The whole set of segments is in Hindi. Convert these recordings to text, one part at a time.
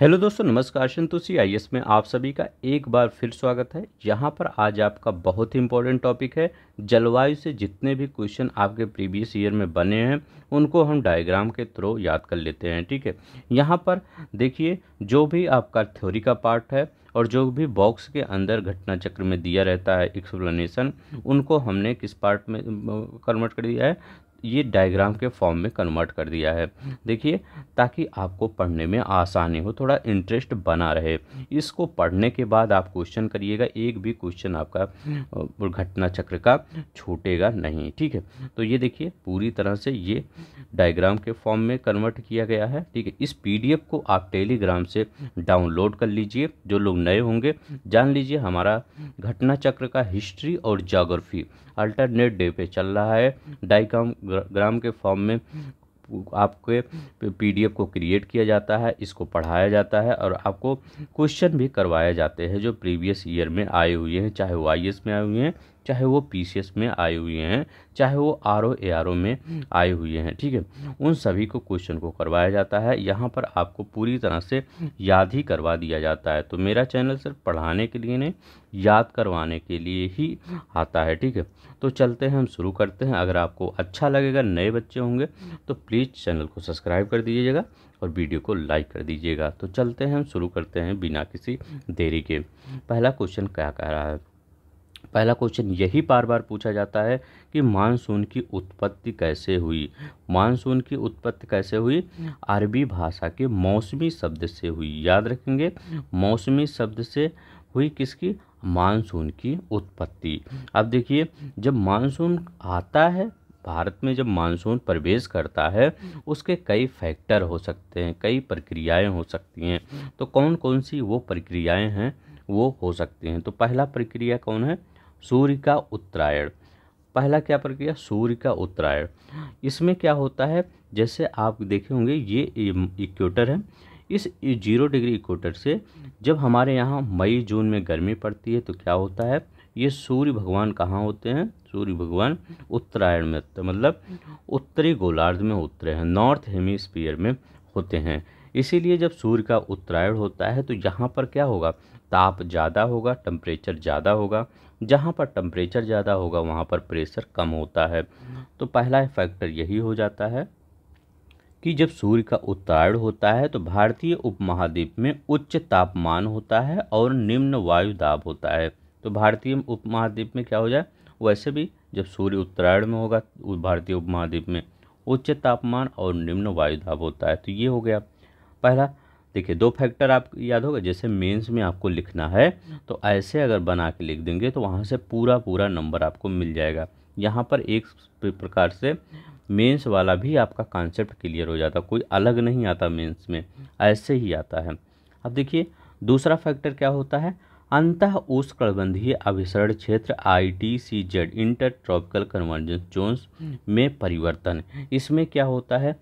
हेलो दोस्तों नमस्कार संतोषी आई एस में आप सभी का एक बार फिर स्वागत है यहाँ पर आज आपका बहुत ही इंपॉर्टेंट टॉपिक है जलवायु से जितने भी क्वेश्चन आपके प्रीवियस ईयर में बने हैं उनको हम डायग्राम के थ्रू याद कर लेते हैं ठीक है यहाँ पर देखिए जो भी आपका थ्योरी का पार्ट है और जो भी बॉक्स के अंदर घटना चक्र में दिया रहता है एक्सप्लेनेशन उनको हमने किस पार्ट में कन्वर्ट कर दिया है ये डायग्राम के फॉर्म में कन्वर्ट कर दिया है देखिए ताकि आपको पढ़ने में आसानी हो थोड़ा इंटरेस्ट बना रहे इसको पढ़ने के बाद आप क्वेश्चन करिएगा एक भी क्वेश्चन आपका घटना चक्र का छूटेगा नहीं ठीक है तो ये देखिए पूरी तरह से ये डायग्राम के फॉर्म में कन्वर्ट किया गया है ठीक है इस पी को आप टेलीग्राम से डाउनलोड कर लीजिए जो लोग नए होंगे जान लीजिए हमारा घटना चक्र का हिस्ट्री और जोग्राफी अल्टरनेट डे पे चल रहा है डाइग्राम ग्राम के फॉर्म में आपके पीडीएफ को क्रिएट किया जाता है इसको पढ़ाया जाता है और आपको क्वेश्चन भी करवाए जाते हैं जो प्रीवियस ईयर में आए हुए हैं चाहे वो आई में आए हुए हैं चाहे वो पी में आए हुए हैं चाहे वो R O A R O में आए हुए हैं ठीक है उन सभी को क्वेश्चन को करवाया जाता है यहाँ पर आपको पूरी तरह से याद ही करवा दिया जाता है तो मेरा चैनल सिर्फ पढ़ाने के लिए नहीं याद करवाने के लिए ही आता है ठीक है तो चलते हैं हम शुरू करते हैं अगर आपको अच्छा लगेगा नए बच्चे होंगे तो प्लीज़ चैनल को सब्सक्राइब कर दीजिएगा और वीडियो को लाइक कर दीजिएगा तो चलते हैं हम शुरू करते हैं बिना किसी देरी के पहला क्वेश्चन क्या कह रहा है पहला क्वेश्चन यही बार बार पूछा जाता है कि मानसून की उत्पत्ति कैसे हुई मानसून की उत्पत्ति कैसे हुई अरबी भाषा के मौसमी शब्द से हुई याद रखेंगे मौसमी शब्द से हुई किसकी मानसून की उत्पत्ति अब देखिए जब मानसून आता है भारत में जब मानसून प्रवेश करता है उसके कई फैक्टर हो सकते हैं कई प्रक्रियाएं हो सकती हैं तो कौन कौन सी वो प्रक्रियाएं हैं वो हो सकती हैं तो पहला प्रक्रिया कौन है सूर्य का उत्तरायण पहला क्या प्रक्रिया सूर्य का उत्तरायण इसमें क्या होता है जैसे आप देखे होंगे ये इक्वेटर है इस जीरो डिग्री इक्वेटर से जब हमारे यहाँ मई जून में गर्मी पड़ती है तो क्या होता है ये सूर्य भगवान कहाँ होते हैं सूर्य भगवान उत्तरायण में तो मतलब उत्तरी गोलार्ध में उतरे हैं नॉर्थ हेमिस्फीयर में होते हैं इसीलिए जब सूर्य का उत्तरायण होता है तो यहाँ पर क्या होगा ताप ज़्यादा होगा टम्परेचर ज़्यादा होगा जहाँ पर टम्परेचर ज़्यादा होगा वहाँ पर प्रेशर कम होता है तो पहला फैक्टर यही हो जाता है कि जब सूर्य का उत्तरायण होता है तो भारतीय उपमहाद्वीप में उच्च तापमान होता है और निम्न वायु दाब होता है तो भारतीय उपमहाद्वीप में क्या हो जाए वैसे भी जब सूर्य उत्तरायण में होगा तो भारतीय उपमहाद्वीप में उच्च तापमान और निम्न वायु दाब होता है तो ये हो गया पहला देखिए दो फैक्टर आप याद होगा जैसे मेंस में आपको लिखना है तो ऐसे अगर बना के लिख देंगे तो वहाँ से पूरा पूरा नंबर आपको मिल जाएगा यहाँ पर एक प्रकार से मेंस वाला भी आपका कॉन्सेप्ट क्लियर हो जाता कोई अलग नहीं आता मेंस में ऐसे ही आता है अब देखिए दूसरा फैक्टर क्या होता है अंतः उस कड़बंधीय अभिसरण क्षेत्र I T C Z inter tropical convergence zones में परिवर्तन इसमें क्या होता है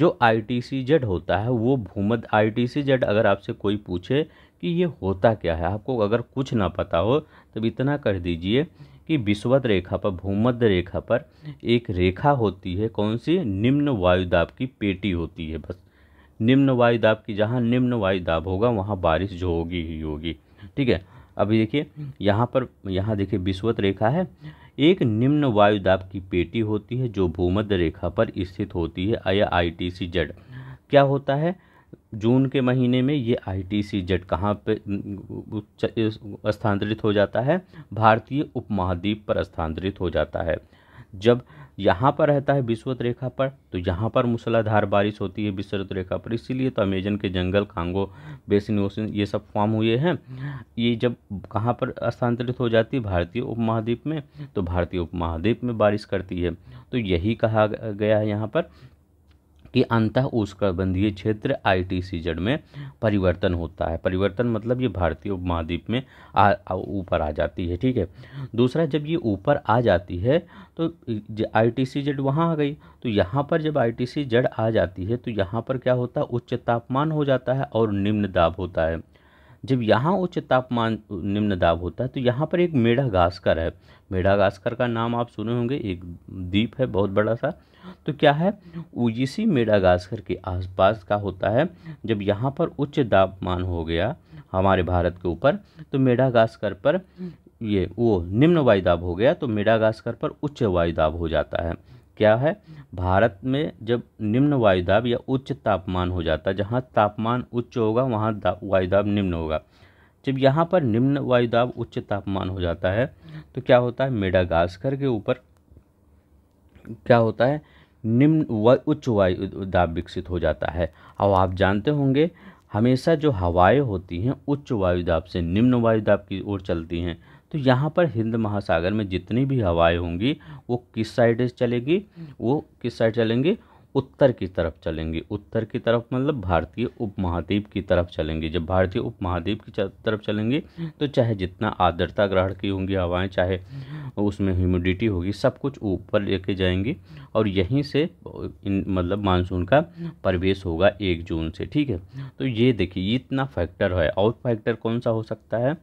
जो आई टी सी जेड होता है वो भूमध आई टी सी जेड अगर आपसे कोई पूछे कि ये होता क्या है आपको अगर कुछ ना पता हो तब इतना कर दीजिए कि विश्वत रेखा पर भूमध्य रेखा पर एक रेखा होती है कौन सी निम्न वायुदाब की पेटी होती है बस निम्न वायुदाब की जहाँ निम्न वायुदाब होगा वहाँ बारिश जो होगी ही होगी ठीक है अभी देखिए यहाँ पर यहाँ देखिए विश्वत रेखा है एक निम्न वायु दाब की पेटी होती है जो भूमध्य रेखा पर स्थित होती है या आई टी सी जेड क्या होता है जून के महीने में ये आई टी सी जेड कहाँ पर स्थानांतरित हो जाता है भारतीय उपमहाद्वीप पर स्थानांतरित हो जाता है जब यहाँ पर रहता है विश्वत रेखा पर तो यहाँ पर मूसलाधार बारिश होती है विश्वत रेखा पर इसीलिए तो अमेजन के जंगल कांगो बेसिन ओसिन ये सब फॉर्म हुए हैं ये जब कहाँ पर स्थानांतरित हो जाती है भारतीय उपमहाद्वीप में तो भारतीय उपमहाद्वीप में बारिश करती है तो यही कहा गया है यहाँ पर कि अंतः उष्णकबंधीय क्षेत्र आई टी जड़ में परिवर्तन होता है परिवर्तन मतलब ये भारतीय उपमहाद्वीप में ऊपर आ, आ, जाती है ठीक है दूसरा जब ये ऊपर आ जाती है तो आई टी सी जड़ वहाँ आ गई तो यहाँ पर जब आई टी सी जड़ आ जाती है तो यहाँ पर क्या होता है उच्च तापमान हो जाता है और निम्न दाब होता है जब यहाँ उच्च तापमान निम्न दाब होता है तो यहाँ पर एक मेढागास्कर है मेढागास्कर का नाम आप सुने होंगे एक द्वीप है बहुत बड़ा सा तो क्या है मेढा मेडागास्कर के आसपास का होता है जब यहाँ पर उच्च तापमान हो गया हमारे भारत के ऊपर तो मेडागास्कर पर ये वो निम्न वायुदाब हो गया तो मेडागास्कर पर उच्च वायुदाब हो जाता है क्या है भारत में जब निम्न वायुदाब या उच्च तापमान हो जाता है जहाँ तापमान उच्च होगा वहाँ वायुदाब निम्न होगा जब यहाँ पर निम्न वायुदाब उच्च तापमान हो जाता है तो क्या होता है मेडागास्कर के ऊपर क्या होता है निम्न व उच्च वायुदाब विकसित हो जाता है अब आप जानते होंगे हमेशा जो हवाएं होती हैं उच्च वायुदाब से निम्न वायुदाब की ओर चलती हैं तो यहाँ पर हिंद महासागर में जितनी भी हवाएं होंगी वो किस साइड चलेगी वो किस साइड चलेंगी उत्तर की तरफ चलेंगी उत्तर की तरफ मतलब भारतीय उपमहाद्वीप की तरफ चलेंगी जब भारतीय उपमहाद्वीप की तरफ चलेंगी तो चाहे जितना आर्द्रता ग्रहण की होंगी हवाएं चाहे उसमें ह्यूमिडिटी होगी सब कुछ ऊपर लेके जाएंगी और यहीं से इन मतलब मानसून का प्रवेश होगा एक जून से ठीक है तो ये देखिए इतना फैक्टर है और फैक्टर कौन सा हो सकता है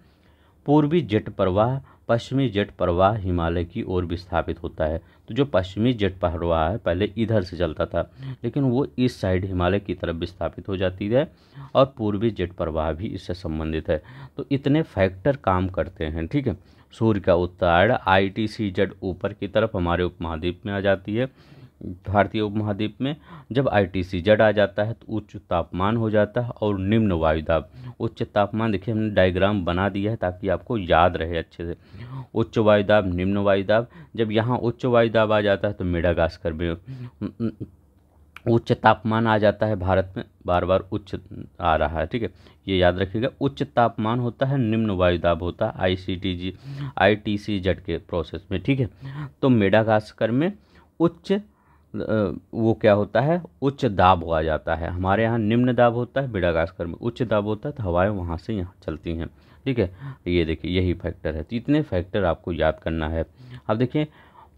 पूर्वी जेट प्रवाह पश्चिमी जेट प्रवाह हिमालय की ओर विस्थापित होता है तो जो पश्चिमी जेट प्रवाह है पहले इधर से चलता था लेकिन वो इस साइड हिमालय की तरफ विस्थापित हो जाती है और पूर्वी जेट प्रवाह भी इससे संबंधित है तो इतने फैक्टर काम करते हैं ठीक है सूर्य का उत्तरायण आई टी सी जेट ऊपर की तरफ हमारे उपमहाद्वीप में आ जाती है भारतीय उपमहाद्वीप में जब आईटीसी जड आ जाता है तो उच्च तापमान हो जाता है और निम्न वायुदाब उच्च तापमान देखिए हमने डायग्राम बना दिया है ताकि आपको याद रहे अच्छे से उच्च वायुदाब निम्न वायुदाब जब यहाँ उच्च वायुदाब आ जाता है तो मेडागास्कर में उच्च तापमान आ जाता है भारत में बार बार उच्च आ रहा है ठीक है ये याद रखिएगा उच्च तापमान होता है निम्न वायुदाब होता है आई सी टी जी आई टी सी जट के प्रोसेस में ठीक है तो मेडागास्कर में उच्च वो क्या होता है उच्च दाब हुआ जाता है हमारे यहाँ निम्न दाब होता है गास्कर में उच्च दाब होता है तो हवाएं वहाँ से यहाँ चलती हैं ठीक है ये देखिए यही फैक्टर है तो इतने फैक्टर आपको याद करना है अब देखिए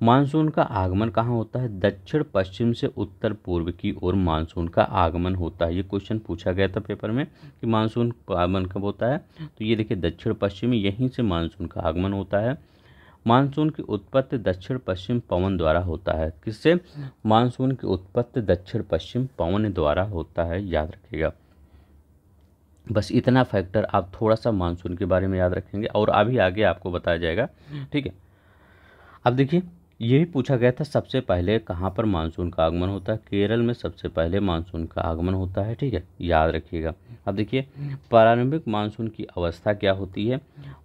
मानसून का आगमन कहाँ होता है दक्षिण पश्चिम से उत्तर पूर्व की ओर मानसून का आगमन होता है ये क्वेश्चन पूछा गया था पेपर में कि मानसून आगमन कब होता है तो ये देखिए दक्षिण पश्चिम यहीं से मानसून का आगमन होता है मानसून की उत्पत्ति दक्षिण पश्चिम पवन द्वारा होता है किससे मानसून की उत्पत्ति दक्षिण पश्चिम पवन द्वारा होता है याद रखिएगा बस इतना फैक्टर आप थोड़ा सा मानसून के बारे में याद रखेंगे और अभी आगे आपको बताया जाएगा ठीक है अब देखिए ये भी पूछा गया था सबसे पहले कहाँ पर मानसून का आगमन होता है केरल में सबसे पहले मानसून का आगमन होता है ठीक है याद रखिएगा अब देखिए प्रारंभिक मानसून की अवस्था क्या होती है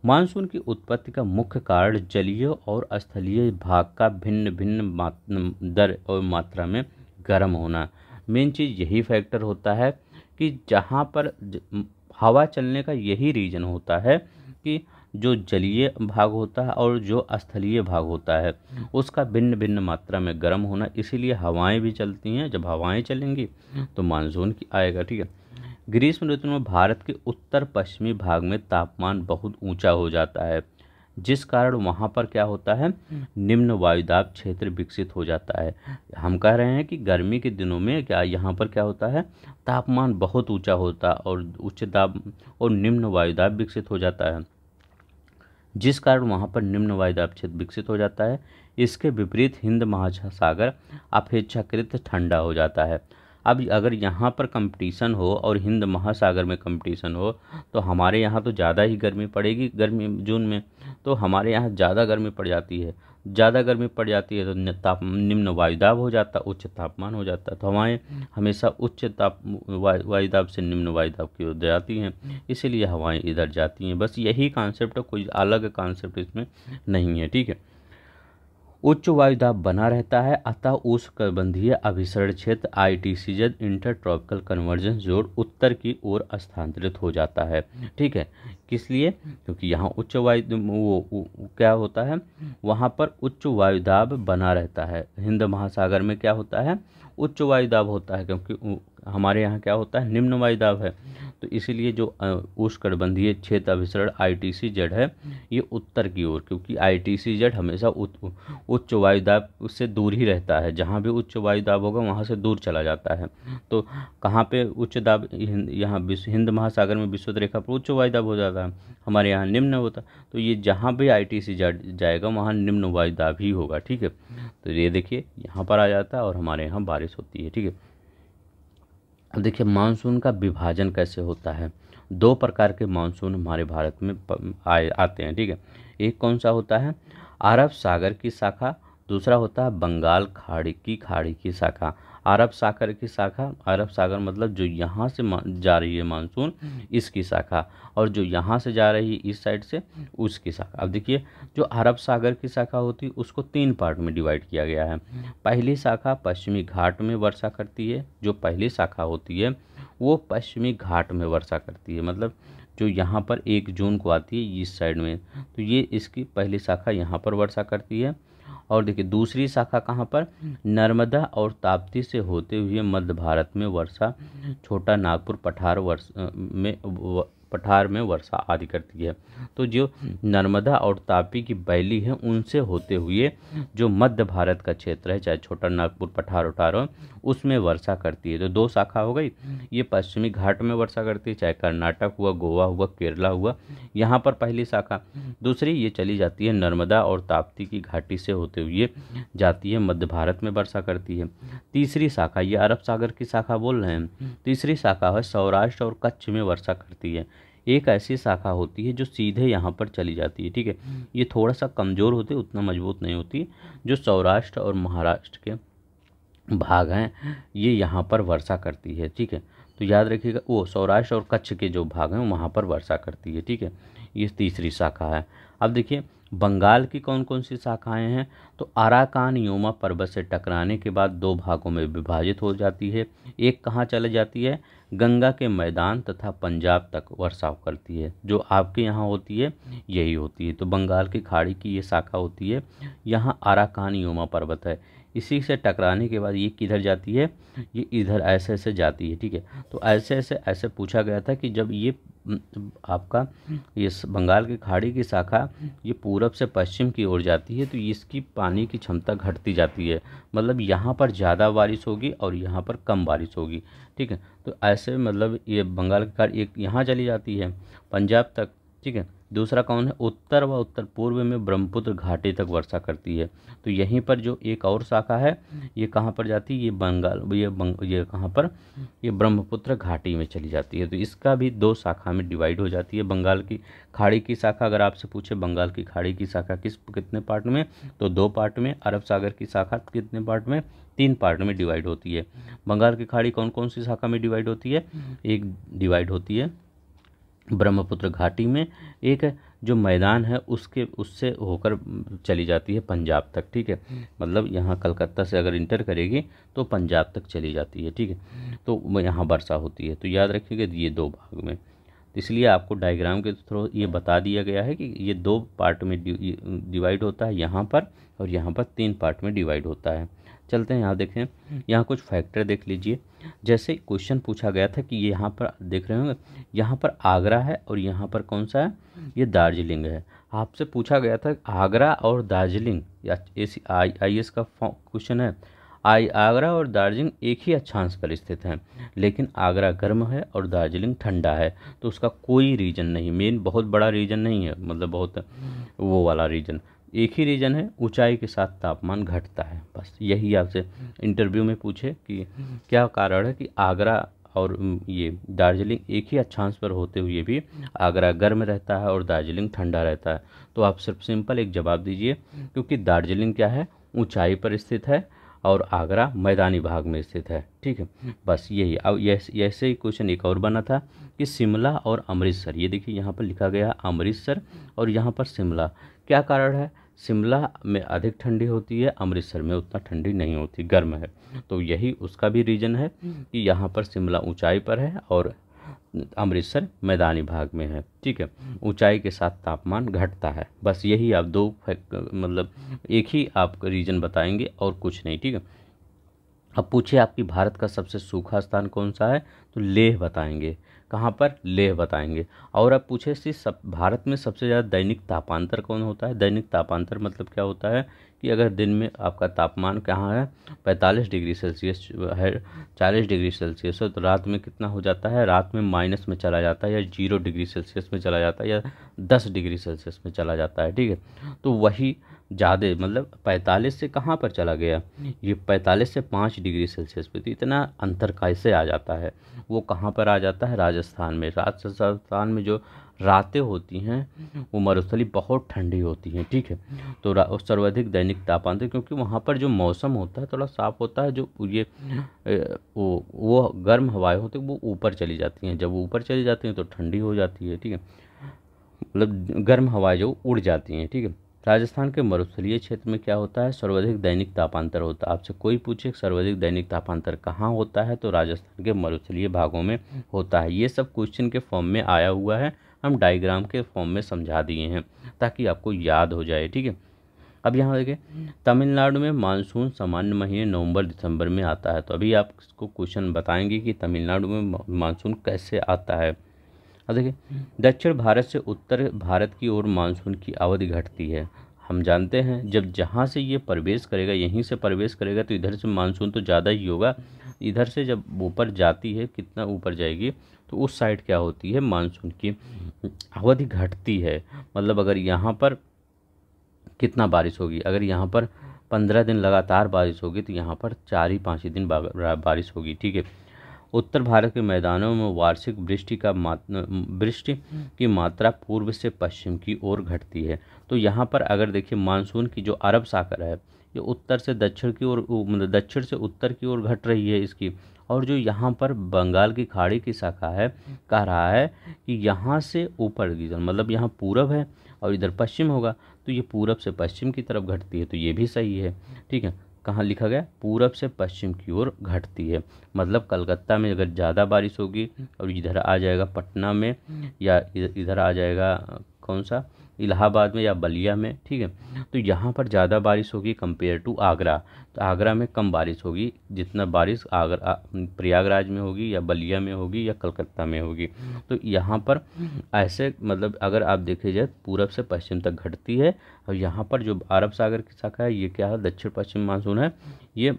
मानसून की उत्पत्ति का मुख्य कारण जलीय और स्थलीय भाग का भिन्न भिन्न दर और मात्रा में गर्म होना मेन चीज़ यही फैक्टर होता है कि जहाँ पर हवा चलने का यही रीज़न होता है कि जो जलीय भाग होता है और जो स्थलीय भाग होता है उसका भिन्न भिन्न मात्रा में गर्म होना इसीलिए हवाएं भी चलती हैं जब हवाएं चलेंगी तो मानसून की आएगा ठीक है ग्रीष्म ऋतु में भारत के उत्तर पश्चिमी भाग में तापमान बहुत ऊंचा हो जाता है जिस कारण वहाँ पर क्या होता है निम्न वायुदाब क्षेत्र विकसित हो जाता है हम कह रहे हैं कि गर्मी के दिनों में क्या यहाँ पर क्या होता है तापमान बहुत ऊंचा होता और उच्च दाब और निम्न वायुदाब विकसित हो जाता है जिस कारण वहाँ पर निम्न वायुदाब क्षेत्र विकसित हो जाता है इसके विपरीत हिंद महासागर अपेक्षाकृत ठंडा हो जाता है अब अगर यहाँ पर कंपटीशन हो और हिंद महासागर में कंपटीशन हो तो हमारे यहाँ तो ज़्यादा ही गर्मी पड़ेगी गर्मी जून में तो हमारे यहाँ ज़्यादा गर्मी पड़ जाती है ज़्यादा गर्मी पड़ जाती है तो ताप निम्न वायुदाब हो जाता उच्च तापमान हो जाता है तो हवाएं हमेशा उच्च ताप वायुदाब से निम्न वायुदाब की ओर जाती हैं इसीलिए हवाएं इधर जाती हैं बस यही कॉन्सेप्ट है कोई अलग कॉन्सेप्ट इसमें नहीं है ठीक है उच्च वायुदाब बना रहता है अतः उस कबंधीय अभिसरण क्षेत्र आई टी सीजन जद ट्रॉपिकल कन्वर्जेंस जोर उत्तर की ओर स्थानांतरित हो जाता है ठीक है किस लिए क्योंकि यहाँ उच्च वायु वो, वो क्या होता है वहाँ पर उच्च वायुदाब बना रहता है हिंद महासागर में क्या होता है उच्च वायु दाब होता है क्योंकि हमारे यहाँ क्या होता है निम्न वायु दाब है तो इसीलिए जो उष्णकटिबंधीय क्षेत्र अभिसरण आई टी सी जेड है ये उत्तर की ओर क्योंकि आई टी सी जेड हमेशा उच्च वायु दाब उससे दूर ही रहता है जहाँ भी उच्च वायु दाब होगा वहाँ से दूर चला जाता है तो कहाँ पे उच्च दाब यहाँ हिंद महासागर में विश्व रेखा पर उच्च वायु दाब हो जाता है हमारे यहाँ निम्न होता तो ये जहाँ भी आई टी सी जाएगा वहाँ निम्न वायु दाब ही होगा ठीक है तो ये देखिए यहाँ पर आ जाता है और हमारे यहाँ बारिश बारिश होती है ठीक है अब देखिए मानसून का विभाजन कैसे होता है दो प्रकार के मानसून हमारे भारत में आए आते हैं ठीक है एक कौन सा होता है अरब सागर की शाखा दूसरा होता है बंगाल खाड़ी की खाड़ी की शाखा अरब सागर की शाखा अरब सागर मतलब जो यहाँ से जा रही है मानसून हम्म। इसकी शाखा और जो यहाँ से जा रही है इस साइड से हम्म। उसकी शाखा अब देखिए जो अरब सागर की शाखा होती है उसको तीन पार्ट में डिवाइड किया गया है हम्म। पहली शाखा पश्चिमी घाट में वर्षा करती है जो पहली शाखा होती है वो पश्चिमी घाट में वर्षा करती है मतलब जो यहाँ पर एक जून को आती है इस साइड में तो ये इसकी पहली शाखा यहाँ पर वर्षा करती है और देखिए दूसरी शाखा कहाँ पर हम्म। नर्मदा और ताप्ती से होते हुए मध्य भारत में वर्षा छोटा नागपुर पठार वर्ष में पठार में वर्षा आदि करती है तो जो नर्मदा और तापी की बैली है उनसे होते हुए जो मध्य भारत का क्षेत्र है चाहे छोटा नागपुर पठार उठार हो उसमें वर्षा करती है तो दो शाखा हो गई ये पश्चिमी घाट में वर्षा करती है चाहे कर्नाटक हुआ गोवा हुआ केरला हुआ यहाँ पर पहली शाखा दूसरी ये चली जाती है नर्मदा और ताप्ती की घाटी से होते हुए जाती है मध्य भारत में वर्षा करती है तीसरी शाखा ये अरब सागर की शाखा बोल रहे हैं तीसरी शाखा है सौराष्ट्र और कच्छ में वर्षा करती है एक ऐसी शाखा होती है जो सीधे यहाँ पर चली जाती है ठीक है हम्म। ये थोड़ा सा कमज़ोर होते उतना मजबूत नहीं होती जो सौराष्ट्र और महाराष्ट्र के भाग हैं ये यहाँ पर वर्षा करती है ठीक है तो याद रखिएगा वो सौराष्ट्र और कच्छ के जो भाग हैं वहाँ पर वर्षा करती है ठीक है ये तीसरी शाखा है अब देखिए बंगाल की कौन कौन सी शाखाएं हैं तो आराकान योमा पर्वत से टकराने के बाद दो भागों में विभाजित हो जाती है एक कहाँ चले जाती है गंगा के मैदान तथा पंजाब तक वर्षाव करती है जो आपके यहाँ होती है यही होती है तो बंगाल की खाड़ी की ये शाखा होती है यहाँ आराकान योमा पर्वत है इसी से टकराने के बाद ये किधर जाती है ये इधर ऐसे ऐसे जाती है ठीक है तो ऐसे ऐसे ऐसे पूछा गया था कि जब ये आपका ये बंगाल की खाड़ी की शाखा ये पूरब से पश्चिम की ओर जाती है तो इसकी पानी की क्षमता घटती जाती है मतलब यहाँ पर ज़्यादा बारिश होगी और यहाँ पर कम बारिश होगी ठीक है तो ऐसे मतलब ये बंगाल की खाड़ी एक यहाँ चली जाती है पंजाब तक ठीक है दूसरा कौन है उत्तर व उत्तर पूर्व में ब्रह्मपुत्र घाटी तक वर्षा करती है तो यहीं पर जो एक और शाखा है ये कहाँ पर जाती है ये बंगाल ये बंग ये कहाँ पर ये ब्रह्मपुत्र घाटी में चली जाती है तो इसका भी दो शाखा में डिवाइड हो जाती है बंगाल की खाड़ी की शाखा अगर आपसे पूछे बंगाल की खाड़ी की शाखा किस कितने पार्ट में तो दो पार्ट में अरब सागर की शाखा कितने पार्ट में तीन पार्ट में डिवाइड होती है बंगाल की खाड़ी कौन कौन सी शाखा में डिवाइड होती है एक डिवाइड होती है ब्रह्मपुत्र घाटी में एक जो मैदान है उसके उससे होकर चली जाती है पंजाब तक ठीक है मतलब यहाँ कलकत्ता से अगर इंटर करेगी तो पंजाब तक चली जाती है ठीक है तो यहाँ वर्षा होती है तो याद रखिएगा ये दो भाग में इसलिए आपको डायग्राम के थ्रू ये बता दिया गया है कि ये दो पार्ट में डिवाइड होता है यहाँ पर और यहाँ पर तीन पार्ट में डिवाइड होता है चलते हैं यहाँ देखें यहाँ कुछ फैक्टर देख लीजिए जैसे क्वेश्चन पूछा गया था कि यहाँ पर देख रहे होंगे यहाँ पर आगरा है और यहाँ पर कौन सा है ये दार्जिलिंग है आपसे पूछा गया था आगरा और दार्जिलिंग या सी आई आई एस का क्वेश्चन है आई आगरा और दार्जिलिंग एक ही अच्छांश पर स्थित हैं लेकिन आगरा गर्म है और दार्जिलिंग ठंडा है तो उसका कोई रीजन नहीं मेन बहुत बड़ा रीजन नहीं है मतलब बहुत वो वाला रीजन एक ही रीज़न है ऊंचाई के साथ तापमान घटता है बस यही आपसे इंटरव्यू में पूछे कि क्या कारण है कि आगरा और ये दार्जिलिंग एक ही अच्छांश पर होते हुए भी आगरा गर्म रहता है और दार्जिलिंग ठंडा रहता है तो आप सिर्फ सिंपल एक जवाब दीजिए क्योंकि दार्जिलिंग क्या है ऊंचाई पर स्थित है और आगरा मैदानी भाग में स्थित है ठीक है बस यही अब ऐसे ही क्वेश्चन एक और बना था कि शिमला और अमृतसर ये देखिए यहाँ पर लिखा गया अमृतसर और यहाँ पर शिमला क्या कारण है शिमला में अधिक ठंडी होती है अमृतसर में उतना ठंडी नहीं होती गर्म है तो यही उसका भी रीज़न है कि यहाँ पर शिमला ऊंचाई पर है और अमृतसर मैदानी भाग में है ठीक है ऊंचाई के साथ तापमान घटता है बस यही आप दो मतलब एक ही आप रीजन बताएंगे और कुछ नहीं ठीक है अब पूछे आपकी भारत का सबसे सूखा स्थान कौन सा है तो लेह बताएंगे कहाँ पर लेह बताएंगे और अब पूछे सी सब भारत में सबसे ज़्यादा दैनिक तापांतर कौन होता है दैनिक तापांतर मतलब क्या होता है कि अगर दिन में आपका तापमान कहाँ है 45 डिग्री सेल्सियस है 40 डिग्री सेल्सियस है तो रात में कितना हो जाता है रात में माइनस में चला जाता है या जीरो डिग्री सेल्सियस में चला जाता है या दस डिग्री सेल्सियस में चला जाता है ठीक है तो वही ज़्यादा मतलब 45 से कहाँ पर चला गया ये 45 से 5 डिग्री सेल्सियस पे तो इतना अंतर कैसे आ जाता है वो कहाँ पर आ जाता है राजस्थान में राजस्थान में जो रातें होती हैं वो मरुस्थली बहुत ठंडी होती हैं ठीक है तो सर्वाधिक दैनिक तापांतर क्योंकि वहाँ पर जो मौसम होता है थोड़ा साफ होता है जो ये वो वो गर्म हवाएं होती वो ऊपर चली जाती हैं जब वो ऊपर चली जाती हैं तो ठंडी हो जाती है ठीक है मतलब गर्म हवाएं जो उड़ जाती हैं ठीक है राजस्थान के मरुस्थलीय क्षेत्र में क्या होता है सर्वाधिक दैनिक तापांतर होता है आपसे कोई पूछे सर्वाधिक दैनिक तापांतर कहाँ होता है तो राजस्थान के मरुस्थलीय भागों में होता है ये सब क्वेश्चन के फॉर्म में आया हुआ है हम डायग्राम के फॉर्म में समझा दिए हैं ताकि आपको याद हो जाए ठीक है अब यहाँ देखें तमिलनाडु में मानसून सामान्य महीने नवंबर दिसंबर में आता है तो अभी आप इसको क्वेश्चन बताएंगे कि तमिलनाडु में मानसून कैसे आता है अब देखिए दक्षिण भारत से उत्तर भारत की ओर मानसून की अवधि घटती है हम जानते हैं जब जहाँ से ये प्रवेश करेगा यहीं से प्रवेश करेगा तो इधर से मानसून तो ज़्यादा ही होगा इधर से जब ऊपर जाती है कितना ऊपर जाएगी तो उस साइड क्या होती है मानसून की अवधि घटती है मतलब अगर यहाँ पर कितना बारिश होगी अगर यहाँ पर पंद्रह दिन लगातार बारिश होगी तो यहाँ पर चार ही पाँच ही दिन बारिश होगी ठीक है उत्तर भारत के मैदानों में वार्षिक वृष्टि का वृष्टि की मात्रा पूर्व से पश्चिम की ओर घटती है तो यहाँ पर अगर देखिए मानसून की जो अरब सागर है ये उत्तर से दक्षिण की ओर मतलब दक्षिण से उत्तर की ओर घट रही है इसकी और जो यहाँ पर बंगाल की खाड़ी की शाखा है कह रहा है कि यहाँ से ऊपर की मतलब यहाँ पूरब है और इधर पश्चिम होगा तो ये पूरब से पश्चिम की तरफ घटती है तो ये भी सही है ठीक है कहाँ लिखा गया पूरब से पश्चिम की ओर घटती है मतलब कलकत्ता में अगर ज़्यादा बारिश होगी और इधर आ जाएगा पटना में या इधर आ जाएगा कौन सा इलाहाबाद में या बलिया में ठीक है तो यहाँ पर ज़्यादा बारिश होगी कंपेयर टू आगरा तो आगरा में कम बारिश होगी जितना बारिश आगरा प्रयागराज में होगी या बलिया में होगी या कलकत्ता में होगी तो यहाँ पर ऐसे मतलब अगर आप देखे जाए पूरब से पश्चिम तक घटती है और यहाँ पर जो अरब सागर की शाखा है ये क्या है दक्षिण पश्चिम मानसून है ये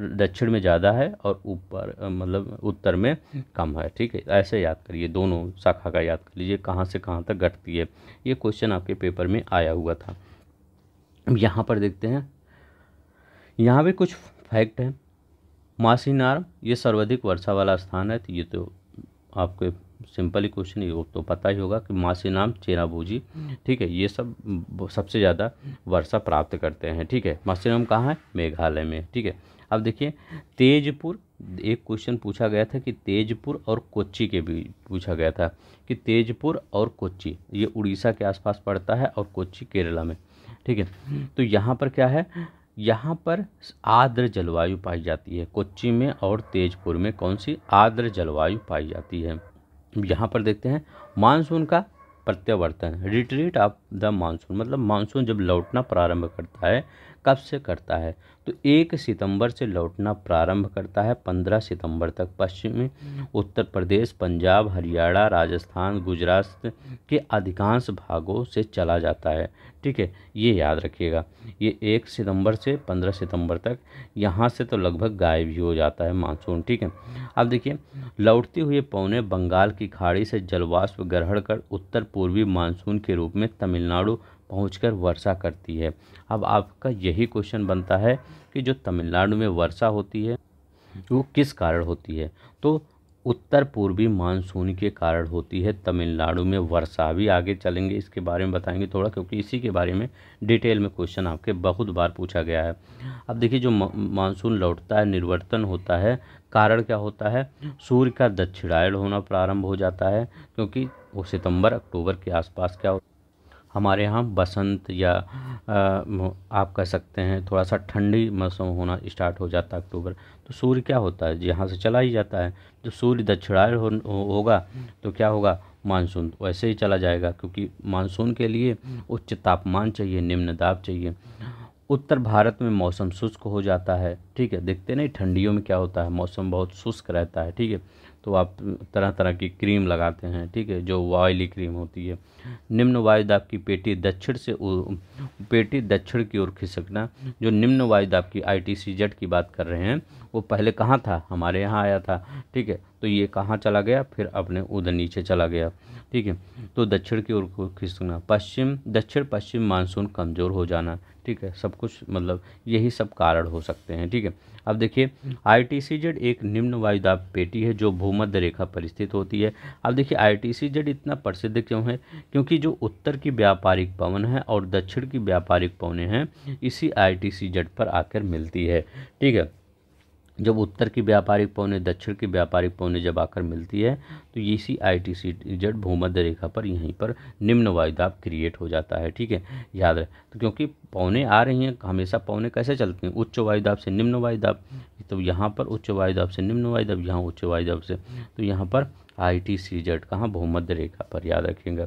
दक्षिण में ज़्यादा है और ऊपर मतलब उत्तर में कम है ठीक है ऐसे याद करिए दोनों शाखा का याद कर लीजिए कहाँ से कहाँ तक घटती है ये क्वेश्चन आपके पेपर में आया हुआ था यहाँ पर देखते हैं यहाँ भी कुछ फैक्ट हैं मासीनार ये सर्वाधिक वर्षा वाला स्थान है तो ये तो आपके सिंपल ही क्वेश्चन ये तो पता ही होगा कि मासीनाम चेराबूजी ठीक है ये सब सबसे ज़्यादा वर्षा प्राप्त करते हैं ठीक है मासीनाम कहाँ है मेघालय में ठीक है अब देखिए तेजपुर एक क्वेश्चन पूछा गया था कि तेजपुर और कोच्चि के बीच पूछा गया था कि तेजपुर और कोच्चि ये उड़ीसा के आसपास पड़ता है और कोच्चि केरला में ठीक है तो यहाँ पर क्या है यहाँ पर आर्द्र जलवायु पाई जाती है कोच्चि में और तेजपुर में कौन सी आर्द्र जलवायु पाई जाती है यहाँ पर देखते हैं मानसून का प्रत्यावर्तन रिट्रीट ऑफ द मानसून मतलब मानसून जब लौटना प्रारंभ करता है कब से करता है तो एक सितंबर से लौटना प्रारंभ करता है पंद्रह सितंबर तक पश्चिमी उत्तर प्रदेश पंजाब हरियाणा राजस्थान गुजरात के अधिकांश भागों से चला जाता है ठीक है ये याद रखिएगा ये एक सितंबर से पंद्रह सितंबर तक यहाँ से तो लगभग गायब ही हो जाता है मानसून ठीक है अब देखिए लौटते हुए पौने बंगाल की खाड़ी से जलवाष्प ग्रहण कर उत्तर पूर्वी मानसून के रूप में तमिलनाडु पहुंचकर वर्षा करती है अब आपका यही क्वेश्चन बनता है कि जो तमिलनाडु में वर्षा होती है वो किस कारण होती है तो उत्तर पूर्वी मानसून के कारण होती है तमिलनाडु में वर्षा भी आगे चलेंगे इसके बारे में बताएंगे थोड़ा क्योंकि इसी के बारे में डिटेल में क्वेश्चन आपके बहुत बार पूछा गया है अब देखिए जो मानसून लौटता है निर्वर्तन होता है कारण क्या होता है सूर्य का दक्षिणायण होना प्रारंभ हो जाता है क्योंकि वो सितंबर अक्टूबर के आसपास क्या होता है हमारे यहाँ बसंत या आप कह सकते हैं थोड़ा सा ठंडी मौसम होना स्टार्ट हो जाता है अक्टूबर तो सूर्य क्या होता है यहाँ से चला ही जाता है जब सूर्य दक्षिणायन हो, होगा तो क्या होगा मानसून वैसे ही चला जाएगा क्योंकि मानसून के लिए उच्च तापमान चाहिए निम्न दाब चाहिए उत्तर भारत में मौसम शुष्क हो जाता है ठीक है देखते नहीं ठंडियों में क्या होता है मौसम बहुत शुष्क रहता है ठीक है तो आप तरह तरह की क्रीम लगाते हैं ठीक है जो ऑयली क्रीम होती है निम्न वायुदाब की पेटी दक्षिण से पेटी दक्षिण की ओर खिसकना जो निम्न वायुदाब की आई टी सी जेड की बात कर रहे हैं वो पहले कहाँ था हमारे यहाँ आया था ठीक है तो ये कहाँ चला गया फिर अपने उधर नीचे चला गया ठीक है तो दक्षिण की ओर को खींचना पश्चिम दक्षिण पश्चिम मानसून कमज़ोर हो जाना ठीक है सब कुछ मतलब यही सब कारण हो सकते हैं ठीक है अब देखिए आई एक निम्न वायुदाब पेटी है जो भूमध्य रेखा पर स्थित होती है अब देखिए आई इतना प्रसिद्ध क्यों है क्योंकि जो उत्तर की व्यापारिक पवन है और दक्षिण की व्यापारिक पवने हैं इसी आई पर आकर मिलती है ठीक है जब उत्तर की व्यापारिक पौने दक्षिण की व्यापारिक पौने जब आकर मिलती है तो ये सी आई टी सी जेड भूमध्य रेखा पर यहीं पर निम्न वायुदाब क्रिएट हो जाता है ठीक है याद रहे तो क्योंकि पौने आ रही हैं हमेशा पौने कैसे चलते हैं उच्च वायुदाब से निम्न वायुदाब तो यहाँ पर उच्च वायुदाब से निम्न वायुदाब यहाँ उच्च वायुदाब से तो यहाँ पर आई टी सी जेड कहाँ भूमध्य रेखा पर याद रखेंगे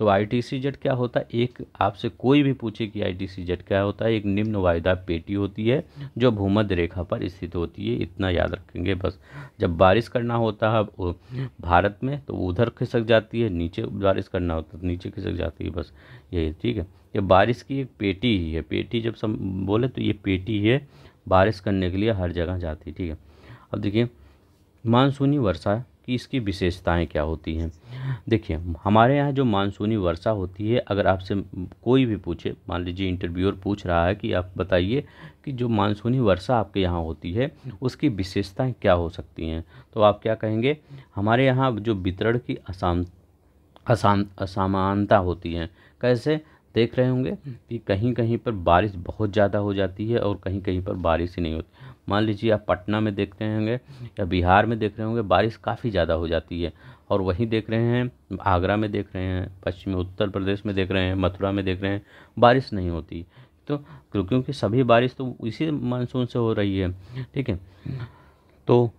तो आई टी सी जेट क्या होता है एक आपसे कोई भी पूछे कि आई टी सी जेट क्या होता है एक निम्न वायदा पेटी होती है जो भूमध्य रेखा पर स्थित होती है इतना याद रखेंगे बस जब बारिश करना होता है भारत में तो उधर खिसक जाती है नीचे बारिश करना होता है तो नीचे खिसक जाती है बस यही ठीक है ये बारिश की एक पेटी ही है पेटी जब सब बोले तो ये पेटी है बारिश करने के लिए हर जगह जाती है ठीक है अब देखिए मानसूनी वर्षा कि इसकी विशेषताएं क्या होती हैं देखिए हमारे यहाँ जो मानसूनी वर्षा होती है अगर आपसे कोई भी पूछे मान लीजिए इंटरव्यूअर पूछ रहा है कि आप बताइए कि जो मानसूनी वर्षा आपके यहाँ होती है उसकी विशेषताएं क्या हो सकती हैं तो आप क्या कहेंगे हमारे यहाँ जो वितरण की असाम असाम असमानता होती है कैसे देख रहे होंगे कि कहीं कहीं पर बारिश बहुत ज़्यादा हो जाती है और कहीं कहीं पर बारिश ही नहीं होती मान लीजिए आप पटना में देख रहे होंगे या बिहार में देख रहे होंगे बारिश काफ़ी ज़्यादा हो जाती है और वहीं देख रहे हैं आगरा में देख रहे हैं पश्चिमी उत्तर प्रदेश में देख रहे हैं मथुरा में देख रहे हैं बारिश नहीं होती तो क्योंकि सभी बारिश तो इसी मानसून से हो रही है ठीक है तो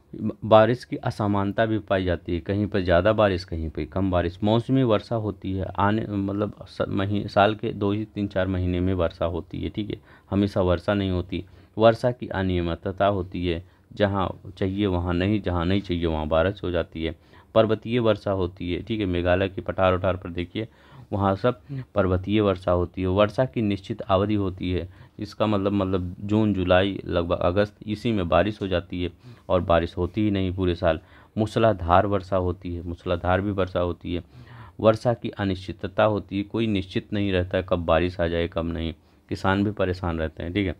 बारिश की असमानता भी पाई जाती है कहीं पर ज़्यादा बारिश कहीं पर कम बारिश मौसमी वर्षा होती है आने मतलब महीने साल के दो ही तीन चार महीने में वर्षा होती है ठीक है हमेशा वर्षा नहीं होती वर्षा की अनियमितता होती है जहाँ चाहिए वहाँ नहीं जहाँ नहीं चाहिए वहाँ बारिश हो जाती है पर्वतीय वर्षा होती है ठीक है मेघालय की पठार उठार पर देखिए वहाँ सब पर्वतीय वर्षा होती है वर्षा की निश्चित अवधि होती है इसका मतलब मतलब जून जुलाई लगभग अगस्त इसी में बारिश हो जाती है और बारिश होती ही नहीं पूरे साल मूसलाधार वर्षा होती है मूसलाधार भी वर्षा होती है वर्षा की अनिश्चितता होती है कोई निश्चित नहीं रहता कब बारिश आ जाए कब नहीं किसान भी परेशान रहते हैं ठीक है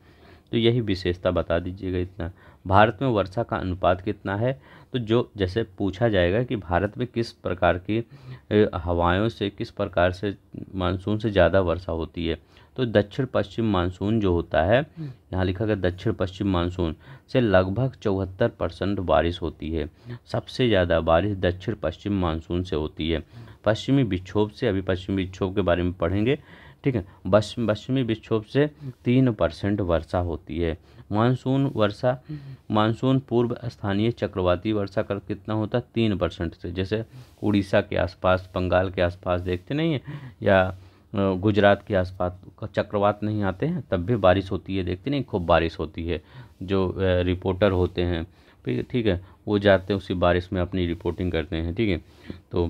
तो यही विशेषता बता दीजिएगा इतना भारत में वर्षा का अनुपात कितना है तो जो जैसे पूछा जाएगा कि भारत में किस प्रकार की हवाओं से किस प्रकार से मानसून से ज़्यादा वर्षा होती है तो दक्षिण पश्चिम मानसून जो होता है यहाँ लिखा गया दक्षिण पश्चिम मानसून से लगभग चौहत्तर परसेंट बारिश होती है सबसे ज़्यादा बारिश दक्षिण पश्चिम मानसून से होती है पश्चिमी विक्षोभ से अभी पश्चिमी विक्षोभ के बारे में पढ़ेंगे ठीक है बस पश्चिमी विक्षोभ से तीन परसेंट वर्षा होती है मानसून वर्षा मानसून पूर्व स्थानीय चक्रवाती वर्षा कर कितना होता है तीन परसेंट से जैसे उड़ीसा के आसपास बंगाल के आसपास देखते नहीं है या गुजरात के आसपास चक्रवात नहीं आते हैं तब भी बारिश होती है देखते नहीं खूब बारिश होती है जो रिपोर्टर होते हैं ठीक है वो जाते हैं उसी बारिश में अपनी रिपोर्टिंग करते हैं ठीक है तो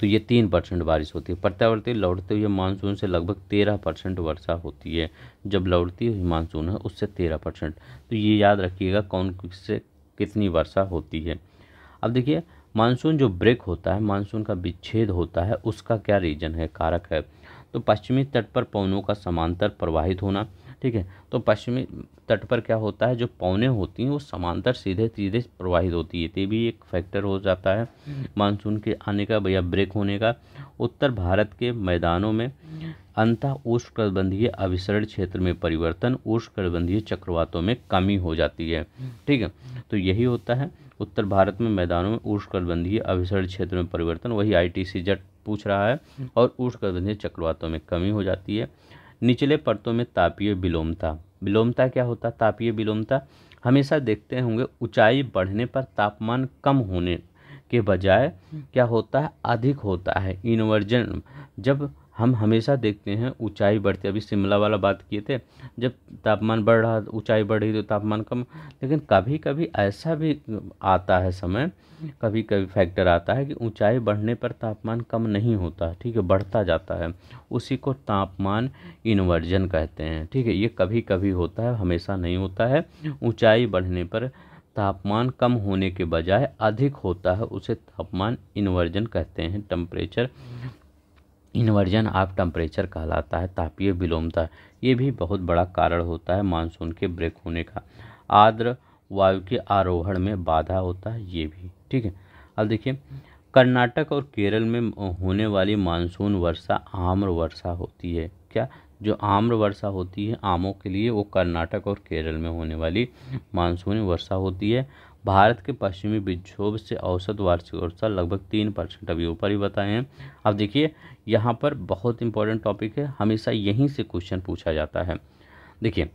तो ये तीन परसेंट बारिश होती है प्रत्यावर्ती लौटते हुए मानसून से लगभग तेरह परसेंट वर्षा होती है जब लौटती हुई मानसून है उससे तेरह परसेंट तो ये याद रखिएगा कौन से कितनी वर्षा होती है अब देखिए मानसून जो ब्रेक होता है मानसून का विच्छेद होता है उसका क्या रीजन है कारक है तो पश्चिमी तट पर पवनों का समांतर प्रवाहित होना ठीक है तो पश्चिमी तट पर क्या होता है जो पौने होती हैं वो समांतर सीधे सीधे प्रवाहित होती है ये भी एक फैक्टर हो जाता है मानसून के आने का या ब्रेक होने का उत्तर भारत के मैदानों में अंतः उष्णकटिबंधीय अभिसरण क्षेत्र में परिवर्तन उष्णकटिबंधीय चक्रवातों में कमी हो जाती है ठीक है तो यही होता है उत्तर भारत में मैदानों में उष्णकटिबंधीय अभिसरण क्षेत्र में परिवर्तन वही आईटीसी जट पूछ रहा है और उष्णकटिबंधीय चक्रवातों में कमी हो जाती है निचले परतों में तापीय विलोमता विलोमता क्या होता तापीय विलोमता हमेशा देखते होंगे ऊंचाई बढ़ने पर तापमान कम होने के बजाय क्या होता है अधिक होता है इन्वर्जन जब हम हमेशा देखते हैं ऊंचाई बढ़ती अभी शिमला वाला बात किए थे जब तापमान बढ़ रहा ऊंचाई बढ़ रही तो तापमान कम लेकिन कभी कभी ऐसा भी आता है समय कभी कभी फैक्टर आता है कि ऊंचाई बढ़ने पर तापमान कम नहीं होता ठीक है बढ़ता जाता है उसी को तापमान इन्वर्जन कहते हैं ठीक है ये कभी कभी होता है हमेशा नहीं होता है ऊँचाई बढ़ने पर तापमान कम होने के बजाय अधिक होता है उसे तापमान इन्वर्जन कहते हैं टम्परेचर इन्वर्जन ऑफ टेम्परेचर कहलाता है तापीय विलोमता ये भी बहुत बड़ा कारण होता है मानसून के ब्रेक होने का आर्द्र वायु के आरोहण में बाधा होता है ये भी ठीक है अब देखिए कर्नाटक और केरल में होने वाली मानसून वर्षा आम्र वर्षा होती है क्या जो आम्र वर्षा होती है आमों के लिए वो कर्नाटक और केरल में होने वाली मानसून वर्षा होती है भारत के पश्चिमी विक्षोभ से औसत वार्षिक वर्षा लगभग तीन परसेंट अभी ऊपर ही बताए हैं अब देखिए यहाँ पर बहुत इंपॉर्टेंट टॉपिक है हमेशा यहीं से क्वेश्चन पूछा जाता है देखिए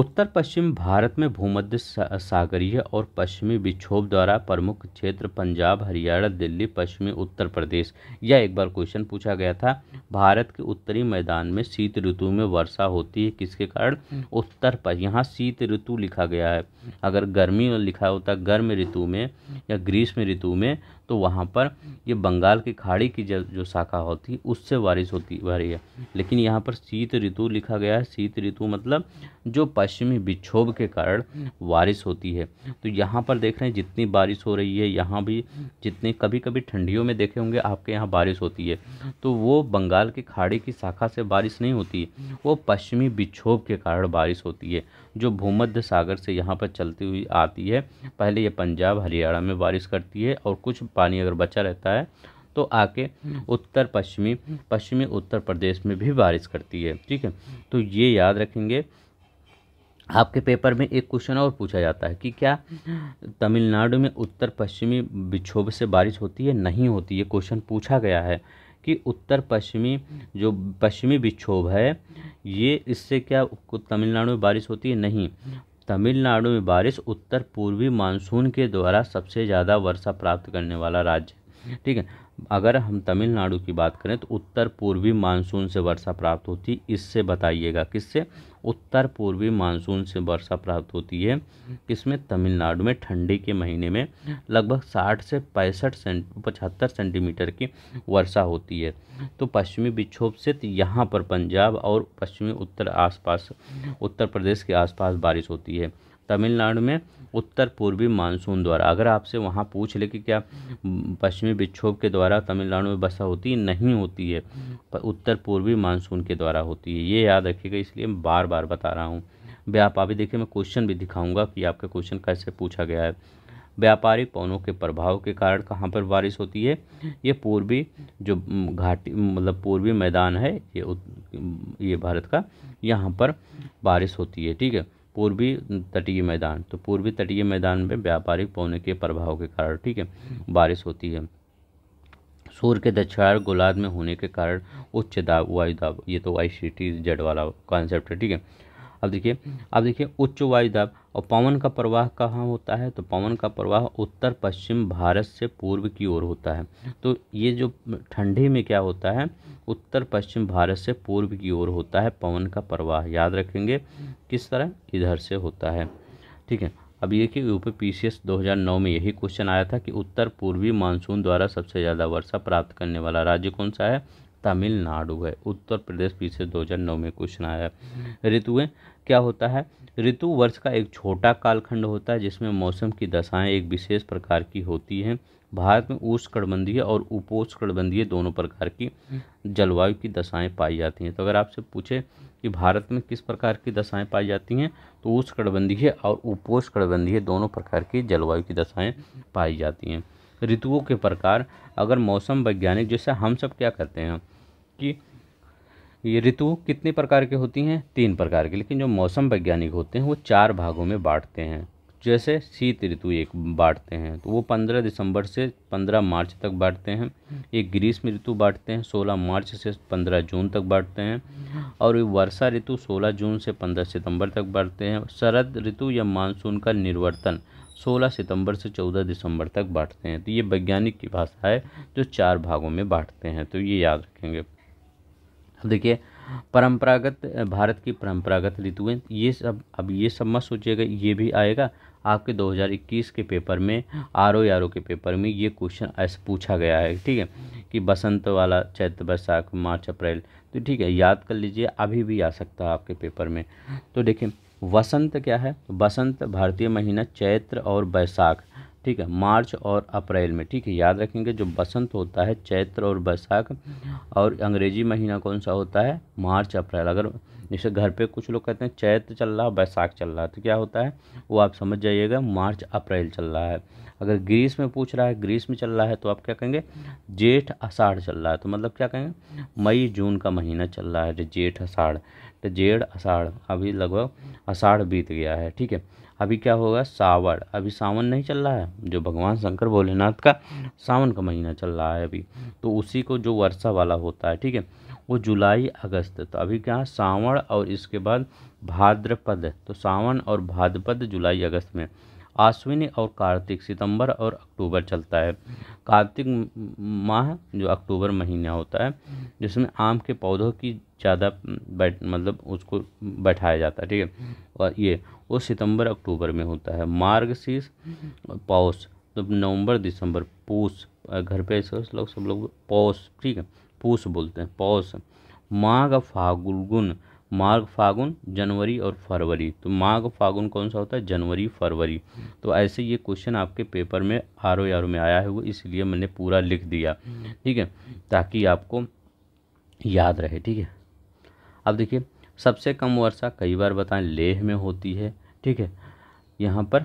उत्तर पश्चिम भारत में भूमध्य सागरीय और पश्चिमी विक्षोभ द्वारा प्रमुख क्षेत्र पंजाब हरियाणा दिल्ली पश्चिमी उत्तर प्रदेश यह एक बार क्वेश्चन पूछा गया था भारत के उत्तरी मैदान में शीत ऋतु में वर्षा होती है किसके कारण उत्तर पर यहाँ शीत ऋतु लिखा गया है अगर गर्मी लिखा होता गर्म ऋतु में या ग्रीष्म ऋतु में तो वहाँ पर ये बंगाल की खाड़ी की जो शाखा होती है उससे बारिश होती बह रही है लेकिन यहाँ पर शीत ऋतु लिखा गया है शीत ऋतु मतलब जो पश्चिमी विक्षोभ के कारण बारिश होती है तो यहाँ पर देख रहे हैं जितनी बारिश हो रही है यहाँ भी जितने कभी कभी ठंडियों में देखे होंगे आपके यहाँ बारिश होती है तो वो बंगाल की खाड़ी की शाखा से बारिश नहीं होती वो पश्चिमी विक्षोभ के कारण बारिश होती है जो भूमध्य सागर से यहाँ पर चलती हुई आती है पहले ये पंजाब हरियाणा में बारिश करती है और कुछ पानी अगर बचा रहता है तो आके उत्तर पश्चिमी पश्चिमी उत्तर प्रदेश में भी बारिश करती है ठीक है तो ये याद रखेंगे आपके पेपर में एक क्वेश्चन और पूछा जाता है कि क्या तमिलनाडु में उत्तर पश्चिमी विक्षोभ से बारिश होती है नहीं होती ये क्वेश्चन पूछा गया है कि उत्तर पश्चिमी जो पश्चिमी विक्षोभ है ये इससे क्या तमिलनाडु में बारिश होती है नहीं तमिलनाडु में बारिश उत्तर पूर्वी मानसून के द्वारा सबसे ज़्यादा वर्षा प्राप्त करने वाला राज्य है ठीक है अगर हम तमिलनाडु की बात करें तो उत्तर पूर्वी मानसून से वर्षा प्राप्त होती इससे बताइएगा किससे उत्तर पूर्वी मानसून से वर्षा प्राप्त होती है इसमें तमिलनाडु में ठंडी के महीने में लगभग साठ से पैंसठ सेंट पचहत्तर सेंटीमीटर की वर्षा होती है तो पश्चिमी विक्षोभ से तो यहाँ पर पंजाब और पश्चिमी उत्तर आसपास उत्तर प्रदेश के आसपास बारिश होती है तमिलनाडु में उत्तर पूर्वी मानसून द्वारा अगर आपसे वहाँ पूछ ले कि क्या पश्चिमी विक्षोभ के द्वारा तमिलनाडु में बसा होती है नहीं होती है पर उत्तर पूर्वी मानसून के द्वारा होती है ये याद रखिएगा इसलिए मैं बार बार बता रहा हूँ व्यापारी देखिए मैं क्वेश्चन भी दिखाऊंगा कि आपका क्वेश्चन कैसे पूछा गया है व्यापारिक पवनों के प्रभाव के कारण कहाँ पर बारिश होती है ये पूर्वी जो घाटी मतलब पूर्वी मैदान है ये ये भारत का यहाँ पर बारिश होती है ठीक है पूर्वी तटीय मैदान तो पूर्वी तटीय मैदान में व्यापारिक पौने के प्रभाव के कारण ठीक है बारिश होती है सूर्य के दक्षिणार्ध गोलार्ध में होने के कारण उच्च दाब वायु दाब ये तो आई सी टी जेड वाला कॉन्सेप्ट है ठीक है अब देखिए अब देखिए उच्च वायुदाब और पवन का प्रवाह कहाँ होता है तो पवन का प्रवाह उत्तर पश्चिम भारत से पूर्व की ओर होता है तो ये जो ठंडी में क्या होता है उत्तर पश्चिम भारत से पूर्व की ओर होता है पवन का प्रवाह याद रखेंगे किस तरह इधर से होता है ठीक है अब ये कि यूपी पी सी में यही क्वेश्चन आया था कि उत्तर पूर्वी मानसून द्वारा सबसे ज़्यादा वर्षा प्राप्त करने वाला राज्य कौन सा है तमिलनाडु है उत्तर प्रदेश पीछे 2009 में क्वेश्चन आया ऋतुएं क्या होता है ऋतु वर्ष का एक छोटा कालखंड होता है जिसमें मौसम की दशाएं एक विशेष प्रकार की होती हैं भारत में उष्णकटिबंधीय और उपोष्णकटिबंधीय दोनों प्रकार की जलवायु की दशाएं पाई जाती हैं तो अगर आपसे पूछे कि भारत में किस प्रकार की दशाएं पाई जाती हैं तो उष्णकटिबंधीय और उपोष्णकटिबंधीय दोनों प्रकार की जलवायु की दशाएं पाई जाती हैं ऋतुओं के प्रकार अगर मौसम वैज्ञानिक जैसे हम सब क्या करते हैं कि ये ऋतु कितने प्रकार के होती हैं तीन प्रकार के लेकिन जो मौसम वैज्ञानिक होते हैं वो चार भागों में बांटते हैं जैसे शीत ऋतु एक बांटते हैं तो वो पंद्रह दिसंबर से पंद्रह मार्च तक बांटते हैं एक ग्रीष्म ऋतु बांटते हैं सोलह मार्च से पंद्रह जून तक बांटते हैं और वर्षा ऋतु सोलह जून से पंद्रह सितंबर तक बांटते हैं शरद ऋतु या मानसून का निर्वर्तन सोलह सितंबर से चौदह दिसंबर तक बांटते हैं तो ये वैज्ञानिक की भाषा है जो चार भागों में बांटते हैं तो ये याद रखेंगे देखिए परंपरागत भारत की परंपरागत ऋतुएं ये सब अब ये सब मत सोचिएगा ये भी आएगा आपके 2021 के पेपर में आर ओ आर ओ के पेपर में ये क्वेश्चन ऐसे पूछा गया है ठीक है कि बसंत वाला चैत्र बैसाख मार्च अप्रैल तो ठीक है याद कर लीजिए अभी भी आ सकता है आपके पेपर में तो देखिए वसंत क्या है वसंत भारतीय महीना चैत्र और बैसाख ठीक है मार्च और अप्रैल में ठीक है याद रखेंगे जो बसंत होता है चैत्र और बैसाख और अंग्रेजी महीना कौन सा होता है मार्च अप्रैल अगर जैसे घर पे कुछ लोग कहते हैं चैत्र चल रहा है बैसाख चल रहा है तो क्या होता है वो आप समझ जाइएगा मार्च अप्रैल चल रहा है अगर ग्रीस में पूछ रहा है ग्रीस में चल रहा है तो आप क्या कहेंगे जेठ आषाढ़ चल रहा है तो मतलब क्या कहेंगे मई जून का महीना चल रहा है जेठ आषाढ़ तो जेठ आषाढ़ अभी लगभग आषाढ़ बीत गया है ठीक है अभी क्या होगा सावन अभी सावन नहीं चल रहा है जो भगवान शंकर भोलेनाथ का सावन का महीना चल रहा है अभी तो उसी को जो वर्षा वाला होता है ठीक है वो जुलाई अगस्त तो अभी क्या सावन और इसके बाद भाद्रपद तो सावन और भाद्रपद जुलाई अगस्त में आश्विनी और कार्तिक सितंबर और अक्टूबर चलता है कार्तिक माह जो अक्टूबर महीना होता है जिसमें आम के पौधों की ज़्यादा बैठ मतलब उसको बैठाया जाता है ठीक है और ये वो सितंबर अक्टूबर में होता है मार्गशीर्ष पौष तो नवंबर दिसंबर पूस घर पे ऐसे लोग सब लोग पौष ठीक है पूस बोलते हैं पौष माघ फागुन माघ फागुन जनवरी और फरवरी तो माघ फागुन कौन सा होता है जनवरी फरवरी तो ऐसे ये क्वेश्चन आपके पेपर में आर ओ आर में आया है वो इसलिए मैंने पूरा लिख दिया ठीक है ताकि आपको याद रहे ठीक है अब देखिए सबसे कम वर्षा कई बार बताएं लेह में होती है ठीक है यहाँ पर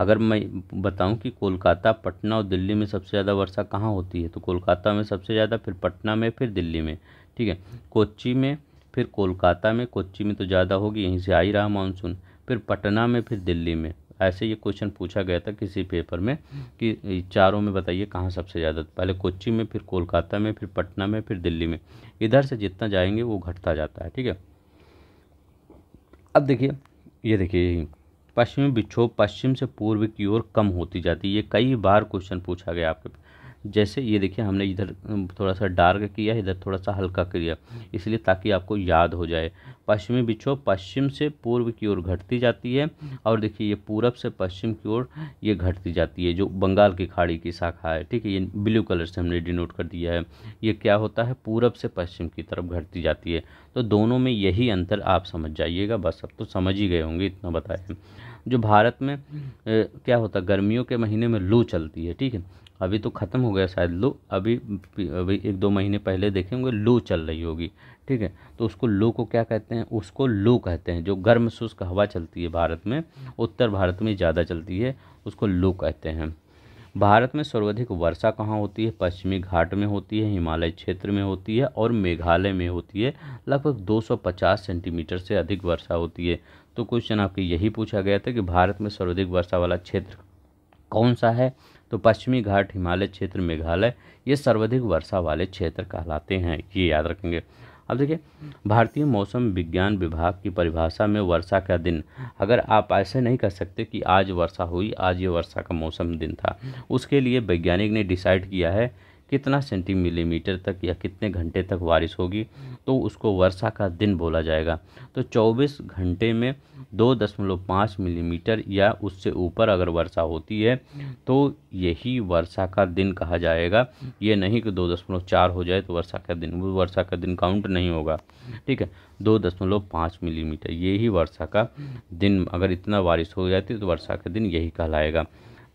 अगर मैं बताऊं कि कोलकाता पटना और दिल्ली में सबसे ज़्यादा वर्षा कहाँ होती है तो कोलकाता में सबसे ज़्यादा फिर पटना में फिर दिल्ली में ठीक है कोच्चि में फिर कोलकाता में कोच्चि में तो ज़्यादा होगी यहीं से आ ही रहा मानसून फिर पटना में फिर दिल्ली में ऐसे ये क्वेश्चन पूछा गया था किसी पेपर में कि चारों में बताइए कहाँ सबसे ज़्यादा पहले कोच्चि में फिर कोलकाता में फिर पटना में फिर दिल्ली में इधर से जितना जाएंगे वो घटता जाता है ठीक है अब देखिए ये देखिए यही पश्चिमी विक्षोभ पश्चिम से पूर्व की ओर कम होती जाती है ये कई बार क्वेश्चन पूछा गया आपके जैसे ये देखिए हमने इधर थोड़ा सा डार्क किया इधर थोड़ा सा हल्का किया इसलिए ताकि आपको याद हो जाए पश्चिमी विक्षोभ पश्चिम से पूर्व की ओर घटती जाती है और देखिए ये पूरब से पश्चिम की ओर ये घटती जाती है जो बंगाल की खाड़ी की शाखा है ठीक है ये ब्लू कलर से हमने डिनोट कर दिया है ये क्या होता है पूरब से पश्चिम की तरफ घटती जाती है तो दोनों में यही अंतर आप समझ जाइएगा बस अब तो समझ ही गए होंगे इतना बताया जो भारत में ए, क्या होता है गर्मियों के महीने में लू चलती है ठीक है अभी तो ख़त्म हो गया शायद लो अभी अभी एक दो महीने पहले देखे होंगे लो चल रही होगी ठीक है तो उसको लो को क्या कहते हैं उसको लो कहते हैं जो गर्म शुष्क हवा चलती है भारत में उत्तर भारत में ज़्यादा चलती है उसको लो कहते हैं भारत में सर्वाधिक वर्षा कहाँ होती है पश्चिमी घाट में होती है हिमालय क्षेत्र में होती है और मेघालय में होती है लगभग 250 सेंटीमीटर से अधिक वर्षा होती है तो क्वेश्चन आपके यही पूछा गया था कि भारत में सर्वाधिक वर्षा वाला क्षेत्र कौन सा है तो पश्चिमी घाट हिमालय क्षेत्र मेघालय ये सर्वाधिक वर्षा वाले क्षेत्र कहलाते हैं ये याद रखेंगे अब देखिए भारतीय मौसम विज्ञान विभाग की परिभाषा में वर्षा का दिन अगर आप ऐसे नहीं कर सकते कि आज वर्षा हुई आज ये वर्षा का मौसम दिन था उसके लिए वैज्ञानिक ने डिसाइड किया है कितना सेंटी मिलीमीटर तक या कितने घंटे तक बारिश होगी तो उसको वर्षा का दिन बोला जाएगा तो 24 घंटे में दो दशमलव पाँच मिलीमीटर या उससे ऊपर अगर वर्षा होती है तो यही वर्षा का दिन कहा जाएगा ये नहीं कि दो दशमलव चार हो जाए तो वर्षा का दिन वर्षा का दिन काउंट नहीं होगा ठीक है दो दशमलव पाँच मिलीमीटर यही वर्षा का दिन अगर इतना बारिश हो जाती तो वर्षा का दिन यही कहलाएगा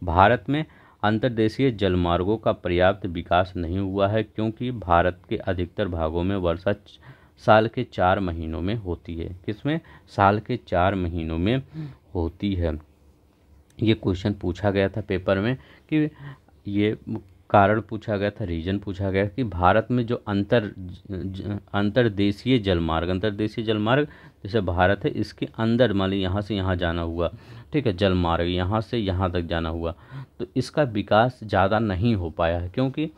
भारत में अंतर्देशीय जलमार्गों का पर्याप्त विकास नहीं हुआ है क्योंकि भारत के अधिकतर भागों में वर्षा साल के चार महीनों में होती है किसमें साल के चार महीनों में होती है ये क्वेश्चन पूछा गया था पेपर में कि ये कारण पूछा गया था रीजन पूछा गया कि भारत में जो अंतर अंतर्देशीय जलमार्ग अंतर्देशीय जलमार्ग जैसे भारत है इसके अंदर मान ली यहाँ से यहाँ जाना हुआ ठीक है जल मार्ग यहाँ से यहाँ तक जाना हुआ तो इसका विकास ज़्यादा नहीं हो पाया है क्योंकि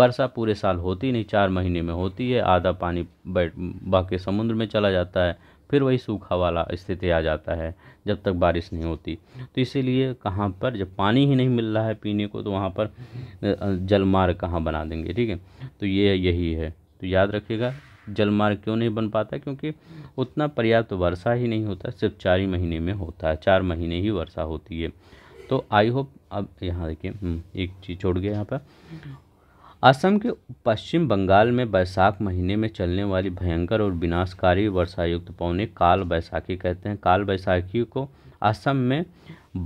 वर्षा पूरे साल होती नहीं चार महीने में होती है आधा पानी बैठ बाकी समुद्र में चला जाता है फिर वही सूखा वाला स्थिति आ जाता है जब तक बारिश नहीं होती तो इसीलिए कहाँ पर जब पानी ही नहीं मिल रहा है पीने को तो वहाँ पर जलमार्ग कहाँ बना देंगे ठीक है तो ये यही है तो याद रखिएगा जलमार्ग क्यों नहीं बन पाता क्योंकि उतना पर्याप्त वर्षा ही नहीं होता सिर्फ चार ही महीने में होता है चार महीने ही वर्षा होती है तो आई होप अब यहाँ देखिए हम्म, एक चीज़ छोड़ गया यहाँ पर असम के पश्चिम बंगाल में बैसाख महीने में चलने वाली भयंकर और विनाशकारी वर्षायुक्त पौने काल बैसाखी कहते हैं काल बैसाखी को असम में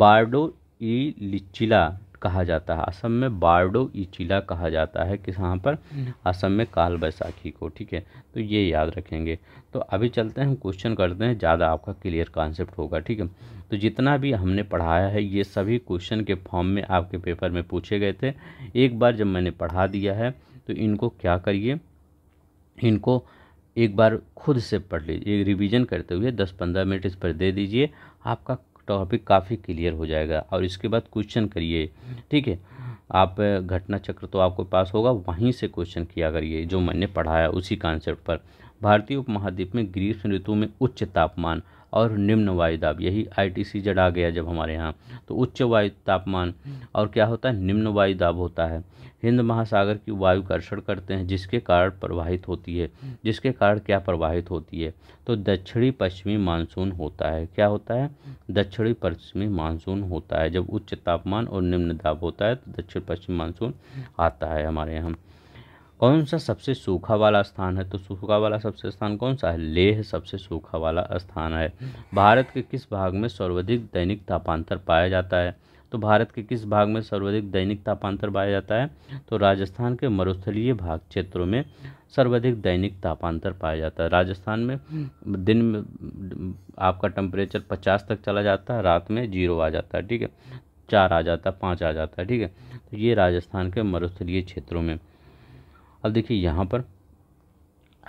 बारडो ई लिचिला कहा जाता है असम में बारडो इचिला कहा जाता है कि यहाँ पर हम्म। असम में काल बैसाखी को ठीक है तो ये याद रखेंगे तो अभी चलते हैं हम क्वेश्चन करते हैं ज़्यादा आपका क्लियर कॉन्सेप्ट होगा ठीक है तो जितना भी हमने पढ़ाया है ये सभी क्वेश्चन के फॉर्म में आपके पेपर में पूछे गए थे एक बार जब मैंने पढ़ा दिया है तो इनको क्या करिए इनको एक बार खुद से पढ़ लीजिए रिवीजन करते हुए दस पंद्रह मिनट इस पर दे दीजिए आपका टॉपिक काफ़ी क्लियर हो जाएगा और इसके बाद क्वेश्चन करिए ठीक है आप घटना चक्र तो आपको पास होगा वहीं से क्वेश्चन किया करिए जो मैंने पढ़ाया उसी कॉन्सेप्ट पर भारतीय उपमहाद्वीप में ग्रीष्म ऋतु में उच्च तापमान और निम्न वायु दाब यही आईटीसी जड आ गया जब हमारे यहाँ तो उच्च वायु तापमान और क्या होता है निम्न वायु दाब होता है हिंद महासागर की वायु कर्षण करते हैं जिसके कारण प्रवाहित होती है जिसके कारण क्या प्रवाहित होती है तो दक्षिणी पश्चिमी मानसून होता है क्या होता है दक्षिणी पश्चिमी मानसून होता है जब उच्च तापमान और निम्न दाब होता है तो दक्षिण पश्चिम मानसून आता है हमारे यहाँ कौन सा सबसे सूखा वाला स्थान है तो सूखा वाला सबसे स्थान कौन सा है लेह सबसे सूखा वाला स्थान है भारत के किस भाग में सर्वाधिक दैनिक तापांतर पाया जाता है तो भारत के किस भाग में सर्वाधिक दैनिक तापांतर पाया जाता है तो राजस्थान के मरुस्थलीय भाग क्षेत्रों में सर्वाधिक दैनिक तापांतर पाया जाता है राजस्थान में दिन में आपका टेम्परेचर पचास तक चला जाता है रात में जीरो आ जाता है ठीक है चार आ जाता है पाँच आ जाता है ठीक है तो ये राजस्थान के मरुस्थलीय क्षेत्रों में अब देखिए यहाँ पर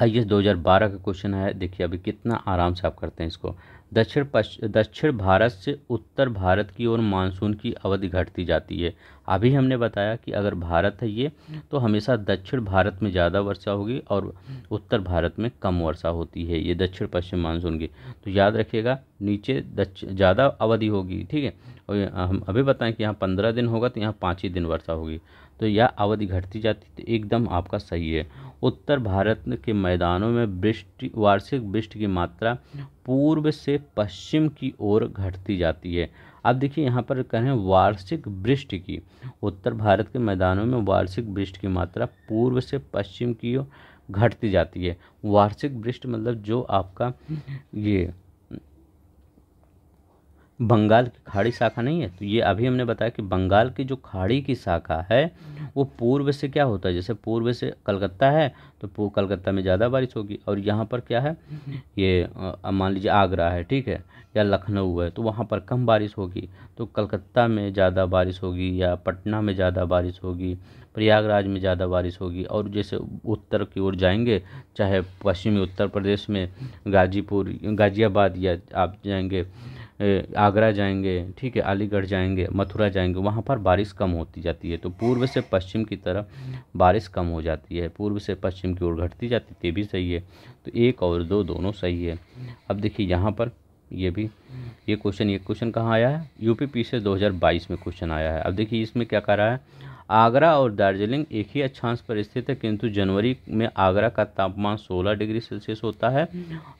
आई एस दो का क्वेश्चन है देखिए अभी कितना आराम से आप करते हैं इसको दक्षिण पश्चिम दक्षिण भारत से उत्तर भारत की ओर मानसून की अवधि घटती जाती है अभी हमने बताया कि अगर भारत है ये तो हमेशा दक्षिण भारत में ज़्यादा वर्षा होगी और उत्तर भारत में कम वर्षा होती है ये दक्षिण पश्चिम मानसून की तो याद रखिएगा नीचे ज़्यादा अवधि होगी ठीक है और हम अभी बताएं कि यहाँ पंद्रह दिन होगा तो यहाँ पाँच ही दिन वर्षा होगी तो यह अवधि घटती जाती तो एकदम आपका सही है उत्तर भारत के मैदानों में वृष्टि वार्षिक वृष्टि की मात्रा पूर्व से पश्चिम की ओर घटती जाती है अब देखिए यहाँ पर कहें वार्षिक वृष्टि की उत्तर भारत के मैदानों में वार्षिक वृष्टि की मात्रा पूर्व से पश्चिम की ओर घटती जाती है वार्षिक वृष्टि मतलब जो आपका ये बंगाल की खाड़ी शाखा नहीं है तो ये अभी हमने बताया कि बंगाल की जो खाड़ी की शाखा है वो पूर्व से क्या होता है जैसे पूर्व से कलकत्ता है तो कलकत्ता में ज़्यादा बारिश होगी और यहाँ पर क्या है ये मान लीजिए आगरा है ठीक है या लखनऊ है तो वहाँ पर कम बारिश होगी तो कलकत्ता में ज़्यादा बारिश होगी या पटना में ज़्यादा बारिश होगी प्रयागराज में ज़्यादा बारिश होगी और जैसे उत्तर की ओर जाएंगे चाहे पश्चिमी उत्तर प्रदेश में गाजीपुर गाज़ियाबाद या आप जाएंगे आगरा जाएंगे ठीक है अलीगढ़ जाएंगे मथुरा जाएंगे वहाँ पर बारिश कम होती जाती है तो पूर्व से पश्चिम की तरफ बारिश कम हो जाती है पूर्व से पश्चिम की ओर घटती जाती है भी सही है तो एक और दो दोनों सही है अब देखिए यहाँ पर ये भी ये क्वेश्चन ये क्वेश्चन कहाँ आया है यूपी से 2022 में क्वेश्चन आया है अब देखिए इसमें क्या कह रहा है आगरा और दार्जिलिंग एक ही अक्षांश पर स्थित है किंतु जनवरी में आगरा का तापमान 16 डिग्री सेल्सियस होता है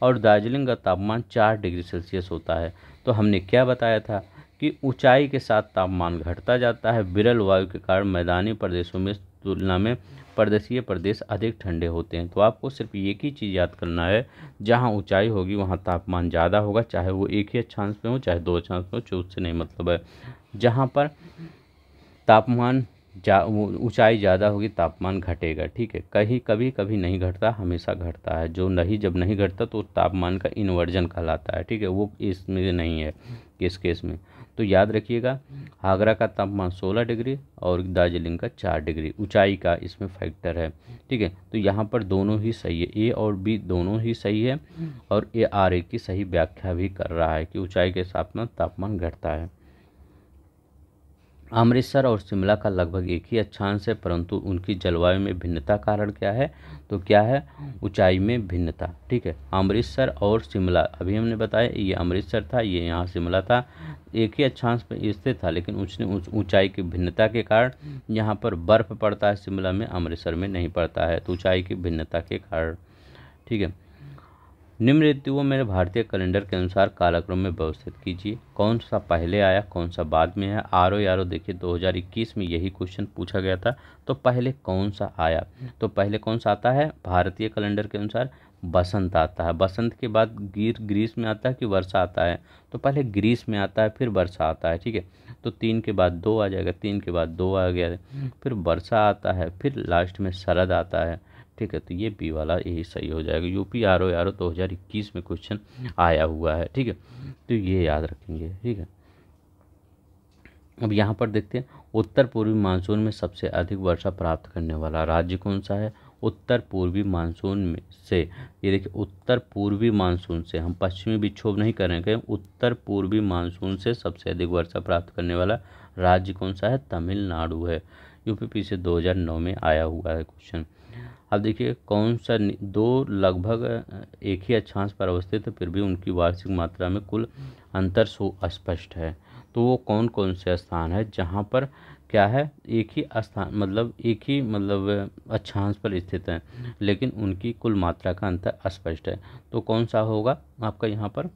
और दार्जिलिंग का तापमान 4 डिग्री सेल्सियस होता है तो हमने क्या बताया था कि ऊंचाई के साथ तापमान घटता जाता है विरल वायु के कारण मैदानी प्रदेशों में तुलना में प्रदेशीय प्रदेश अधिक ठंडे होते हैं तो आपको सिर्फ एक ही चीज़ याद करना है जहाँ ऊंचाई होगी वहाँ तापमान ज़्यादा होगा चाहे वो एक ही अच्छांश पे हो चाहे दो अच्छांश पे हो उससे नहीं मतलब है जहाँ पर तापमान जा ऊँचाई ज़्यादा होगी तापमान घटेगा ठीक है कहीं कभी कभी नहीं घटता हमेशा घटता है जो नहीं जब नहीं घटता तो तापमान का इन्वर्जन कहलाता है ठीक है वो इसमें नहीं है इस केस में तो याद रखिएगा आगरा का तापमान 16 डिग्री और दार्जिलिंग का 4 डिग्री ऊंचाई का इसमें फैक्टर है ठीक है तो यहाँ पर दोनों ही सही है ए और बी दोनों ही सही है और ए आर ए की सही व्याख्या भी कर रहा है कि ऊंचाई के साथ में तापमान घटता है अमृतसर और शिमला का लगभग एक ही अच्छांश है परंतु उनकी जलवायु में भिन्नता कारण क्या है तो क्या है ऊंचाई में भिन्नता ठीक है अमृतसर और शिमला अभी हमने बताया ये अमृतसर था ये यहाँ शिमला था एक ही अच्छांश पर स्थित था लेकिन उसने ऊंचाई की भिन्नता के कारण यहाँ पर बर्फ़ पड़ता है शिमला में अमृतसर में नहीं पड़ता है तो ऊँचाई की भिन्नता के कारण ठीक है निम्न ऋतुओं मेरे भारतीय कैलेंडर के अनुसार कालाक्रम में व्यवस्थित कीजिए कौन सा पहले आया कौन सा बाद में है आरो ओ देखिए 2021 में यही क्वेश्चन पूछा गया था तो पहले कौन सा आया तो पहले कौन सा आता है भारतीय कैलेंडर के अनुसार बसंत आता है बसंत के बाद गिर ग्रीस में आता है कि वर्षा आता है तो पहले ग्रीस में आता है फिर वर्षा आता है ठीक है तो तीन के बाद दो आ जाएगा तीन के बाद दो आ गया फिर वर्षा आता है फिर लास्ट में शरद आता है ठीक है तो ये बी वाला यही सही हो जाएगा UP R O R O दो हज़ार इक्कीस में क्वेश्चन आया हुआ है ठीक है तो ये याद रखेंगे ठीक है अब यहाँ पर देखते हैं उत्तर पूर्वी मानसून में सबसे अधिक वर्षा प्राप्त करने वाला राज्य कौन सा है उत्तर पूर्वी मानसून में से ये देखिए उत्तर पूर्वी मानसून से हम पश्चिमी विक्षोभ नहीं करेंगे उत्तर पूर्वी मानसून से सबसे अधिक वर्षा प्राप्त करने वाला राज्य कौन सा है तमिलनाडु है यूपी से 2009 में आया हुआ है क्वेश्चन अब देखिए कौन सा दो लगभग एक ही अक्षांश पर अवस्थित है फिर भी उनकी वार्षिक मात्रा में कुल अंतर सो स्पष्ट है तो वो कौन कौन से स्थान है जहाँ पर क्या है एक ही स्थान मतलब एक ही मतलब अक्षांश पर स्थित हैं लेकिन उनकी कुल मात्रा का अंतर स्पष्ट है तो कौन सा होगा आपका यहाँ पर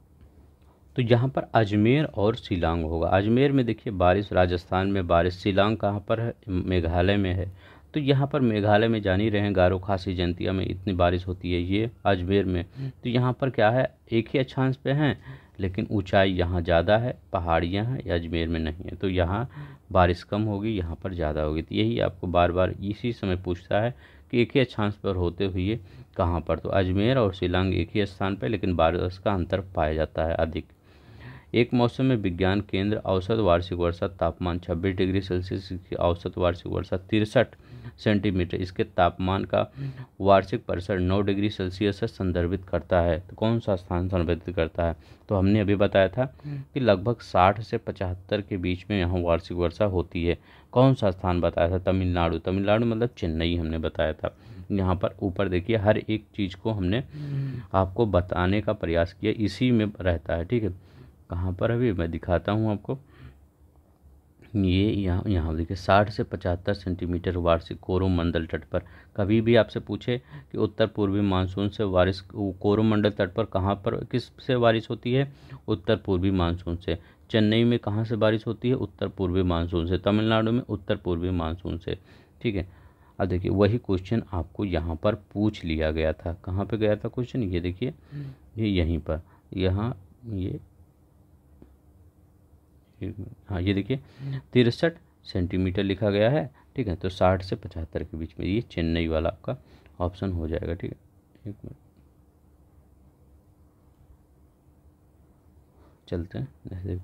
तो यहाँ पर अजमेर और शिलांग होगा अजमेर में देखिए बारिश राजस्थान में बारिश शिलांग कहाँ पर है मेघालय में है तो यहाँ पर मेघालय में जान ही रहे हैं गारो खासी जंतिया में इतनी बारिश होती है ये अजमेर में हम्म। तो यहाँ पर क्या है एक ही अच्छांश पे हैं लेकिन ऊंचाई यहाँ ज़्यादा है पहाड़ियाँ हैं अजमेर में नहीं है तो यहाँ बारिश कम होगी यहाँ पर ज़्यादा होगी तो यही आपको बार बार इसी समय पूछता है कि एक ही अच्छांश पर होते हुए कहाँ पर तो अजमेर और शिलांग एक ही स्थान पर लेकिन बारिश का अंतर पाया जाता है अधिक एक मौसम में विज्ञान केंद्र औसत वार्षिक वर्षा तापमान 26 डिग्री सेल्सियस की औसत वार्षिक वर्षा तिरसठ सेंटीमीटर इसके तापमान का वार्षिक परिसर नौ डिग्री सेल्सियस से संदर्भित करता है तो कौन सा स्थान संदर्भित करता है तो हमने अभी बताया था कि लगभग साठ से पचहत्तर के बीच में यहाँ वार्षिक वर्षा होती है कौन सा स्थान बताया था तमिलनाडु तमिलनाडु मतलब चेन्नई हमने बताया था यहाँ पर ऊपर देखिए हर एक चीज़ को हमने आपको बताने का प्रयास किया इसी में रहता है ठीक है कहाँ पर अभी मैं दिखाता हूँ आपको ये यहाँ यहाँ देखिए साठ से पचहत्तर सेंटीमीटर वार्षिक कोरोमंडल तट पर कभी भी आपसे पूछे कि उत्तर पूर्वी मानसून से बारिश कोरोमंडल तट पर कहाँ पर किस से बारिश होती है उत्तर पूर्वी मानसून से चेन्नई में कहाँ से बारिश होती है उत्तर पूर्वी मानसून से तमिलनाडु में उत्तर पूर्वी मानसून से ठीक है अब देखिए वही क्वेश्चन आपको यहाँ पर पूछ लिया गया था कहाँ पर गया था क्वेश्चन ये देखिए ये यहीं पर यहाँ ये हाँ ये देखिए तिरसठ सेंटीमीटर लिखा गया है ठीक है तो साठ से पचहत्तर के बीच में ये चेन्नई वाला आपका ऑप्शन हो जाएगा ठीक है एक मिनट चलते हैं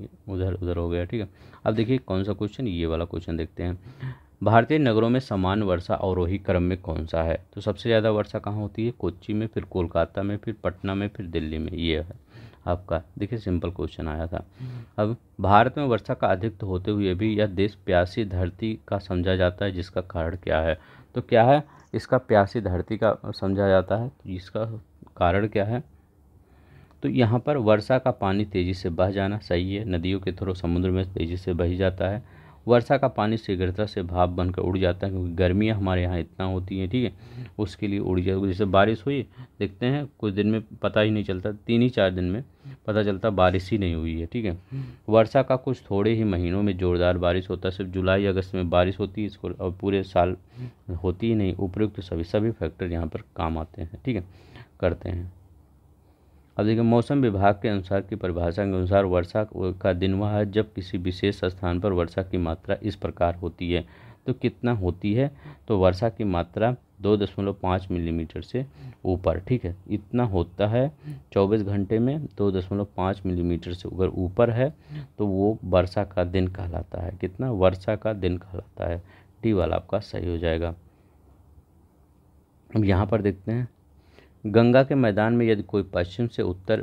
ये उधर उधर हो गया ठीक है अब देखिए कौन सा क्वेश्चन ये वाला क्वेश्चन देखते हैं भारतीय नगरों में समान वर्षा अवरोही क्रम में कौन सा है तो सबसे ज़्यादा वर्षा कहाँ होती है कोच्चि में फिर कोलकाता में फिर पटना में फिर दिल्ली में ये है आपका देखिए सिंपल क्वेश्चन आया था हम्म। अब भारत में वर्षा का अधिक होते हुए भी यह देश प्यासी धरती का समझा जाता है जिसका कारण क्या है तो क्या है इसका प्यासी धरती का समझा जाता है तो इसका कारण क्या है तो यहाँ पर वर्षा का पानी तेज़ी से बह जाना सही है नदियों के थ्रू समुद्र में तेज़ी से बही जाता है वर्षा का पानी शीघ्रता से भाप बनकर उड़ जाता है क्योंकि गर्मियाँ हमारे यहाँ इतना होती हैं ठीक है उसके लिए उड़ जाती जैसे बारिश हुई देखते हैं कुछ दिन में पता ही नहीं चलता तीन ही चार दिन में पता चलता बारिश ही नहीं हुई है ठीक है वर्षा का कुछ थोड़े ही महीनों में ज़ोरदार बारिश होता है सिर्फ जुलाई अगस्त में बारिश होती है इसको और पूरे साल होती ही नहीं उपयुक्त सभी सभी फैक्टर यहाँ पर काम आते हैं ठीक है करते हैं अब देखिए मौसम विभाग के अनुसार की परिभाषा के अनुसार वर्षा का दिन वह है जब किसी विशेष स्थान पर वर्षा की मात्रा इस प्रकार होती है तो कितना होती है तो वर्षा की मात्रा दो दशमलव पाँच मिलीमीटर से ऊपर ठीक है इतना होता है चौबीस घंटे में दो दशमलव पाँच मिलीमीटर से अगर ऊपर है तो वो वर्षा का दिन कहलाता है कितना वर्षा का दिन कहलाता है टी वाला आपका सही हो जाएगा अब यहाँ पर देखते हैं गंगा के मैदान में यदि कोई पश्चिम से उत्तर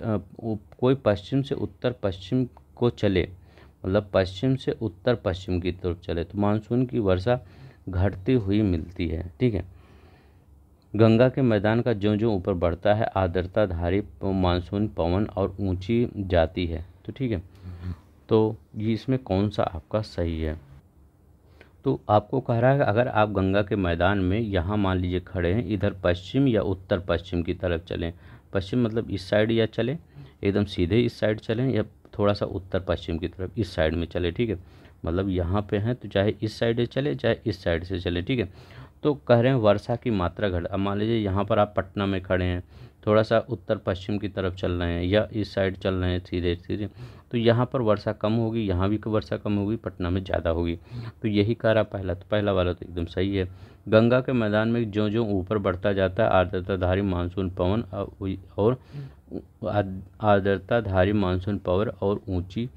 कोई पश्चिम से उत्तर पश्चिम को चले मतलब पश्चिम से उत्तर पश्चिम की तरफ चले तो मानसून की वर्षा घटती हुई मिलती है ठीक है गंगा के मैदान का जो जो ऊपर बढ़ता है आर्द्रताधारी मानसून पवन और ऊंची जाती है तो ठीक है हम्म। तो ये इसमें कौन सा आपका सही है तो आपको कह रहा है अगर आप गंगा के मैदान में यहाँ मान लीजिए खड़े हैं इधर पश्चिम या उत्तर पश्चिम की तरफ चलें पश्चिम मतलब इस साइड या चलें एकदम सीधे इस साइड चलें या थोड़ा सा उत्तर पश्चिम की तरफ इस साइड में चले ठीक है मतलब यहाँ पे हैं तो चाहे इस साइड से चले चाहे इस साइड से चले ठीक है तो कह रहे हैं वर्षा की मात्रा घट अब मान लीजिए यहाँ पर आप पटना में खड़े हैं थोड़ा सा उत्तर पश्चिम की तरफ चल रहे हैं या इस साइड चल रहे हैं सीधे सीधे तो यहाँ पर वर्षा कम होगी यहाँ भी वर्षा कम होगी पटना में ज़्यादा होगी तो यही रहा पहला तो पहला वाला तो एकदम सही है गंगा के मैदान में जो जो ऊपर बढ़ता जाता है आर्द्रताधारी मानसून पवन और आर्द्रताधारी मानसून पवन और ऊँची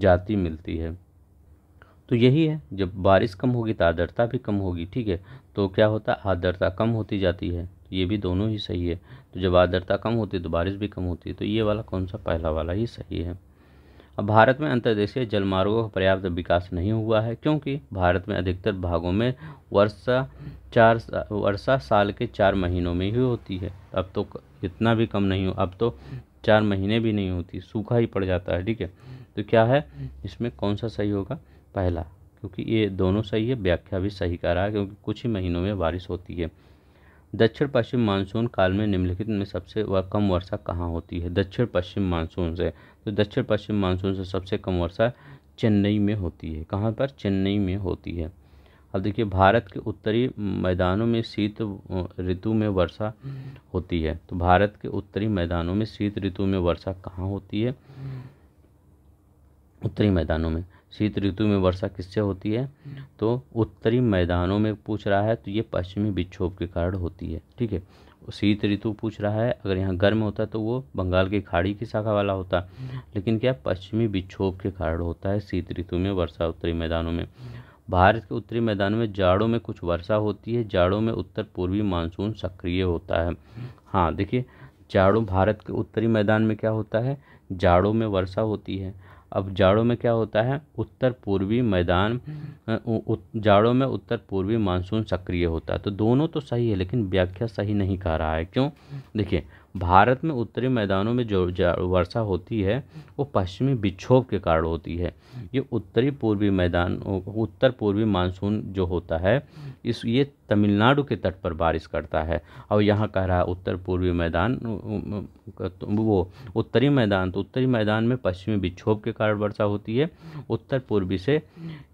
जाति मिलती है तो यही है जब बारिश कम होगी तो आर्द्रता भी कम होगी ठीक है तो क्या होता है आर्द्रता कम होती जाती है ये भी दोनों ही सही है तो जब आर्द्रता कम होती है तो बारिश भी कम होती है तो ये वाला कौन सा पहला वाला ही सही है अब भारत में अंतर्देशीय जलमार्गों का पर्याप्त विकास नहीं हुआ है क्योंकि भारत में अधिकतर भागों में वर्षा चार वर्षा साल के चार महीनों में ही होती है अब तो इतना भी कम नहीं हो अब तो चार महीने भी नहीं होती सूखा ही पड़ जाता है ठीक है तो क्या है इसमें कौन सा सही होगा पहला क्योंकि ये दोनों सही है व्याख्या भी सही कर रहा है क्योंकि कुछ ही महीनों में बारिश होती है दक्षिण पश्चिम मानसून काल में निम्नलिखित में सबसे कम वर्षा कहाँ होती है दक्षिण पश्चिम मानसून से तो दक्षिण पश्चिम मानसून से सबसे कम वर्षा चेन्नई में होती है कहाँ पर चेन्नई में होती है अब देखिए भारत के उत्तरी मैदानों में शीत ऋतु में वर्षा होती है तो भारत के उत्तरी मैदानों में शीत ऋतु में वर्षा कहाँ होती है उत्तरी मैदानों में शीत ऋतु में वर्षा किससे होती है तो उत्तरी मैदानों में पूछ रहा है तो ये पश्चिमी विक्षोभ के कारण होती है ठीक है शीत ऋतु पूछ रहा है अगर यहाँ गर्म होता तो वो बंगाल की खाड़ी की शाखा वाला होता लेकिन क्या पश्चिमी विक्षोभ के कारण होता है शीत ऋतु में वर्षा उत्तरी मैदानों में भारत के उत्तरी मैदान में जाड़ों में कुछ वर्षा होती है जाड़ों में उत्तर पूर्वी मानसून सक्रिय होता है हाँ देखिए जाड़ों भारत के उत्तरी मैदान में क्या होता है जाड़ों में वर्षा होती है अब जाड़ों में क्या होता है उत्तर पूर्वी मैदान हम्म। जाड़ों में उत्तर पूर्वी मानसून सक्रिय होता है तो दोनों तो सही है लेकिन व्याख्या सही नहीं कह रहा है क्यों देखिए भारत में उत्तरी मैदानों में जो वर्षा होती है वो पश्चिमी विक्षोभ के कारण होती है ये उत्तरी पूर्वी मैदान उत्तर पूर्वी मानसून जो होता है इस ये तमिलनाडु के तट पर बारिश करता है और यहाँ कह रहा है उत्तर पूर्वी मैदान वो उत्तरी मैदान तो उत्तरी मैदान में पश्चिमी विक्षोभ के कारण वर्षा होती है उत्तर पूर्वी से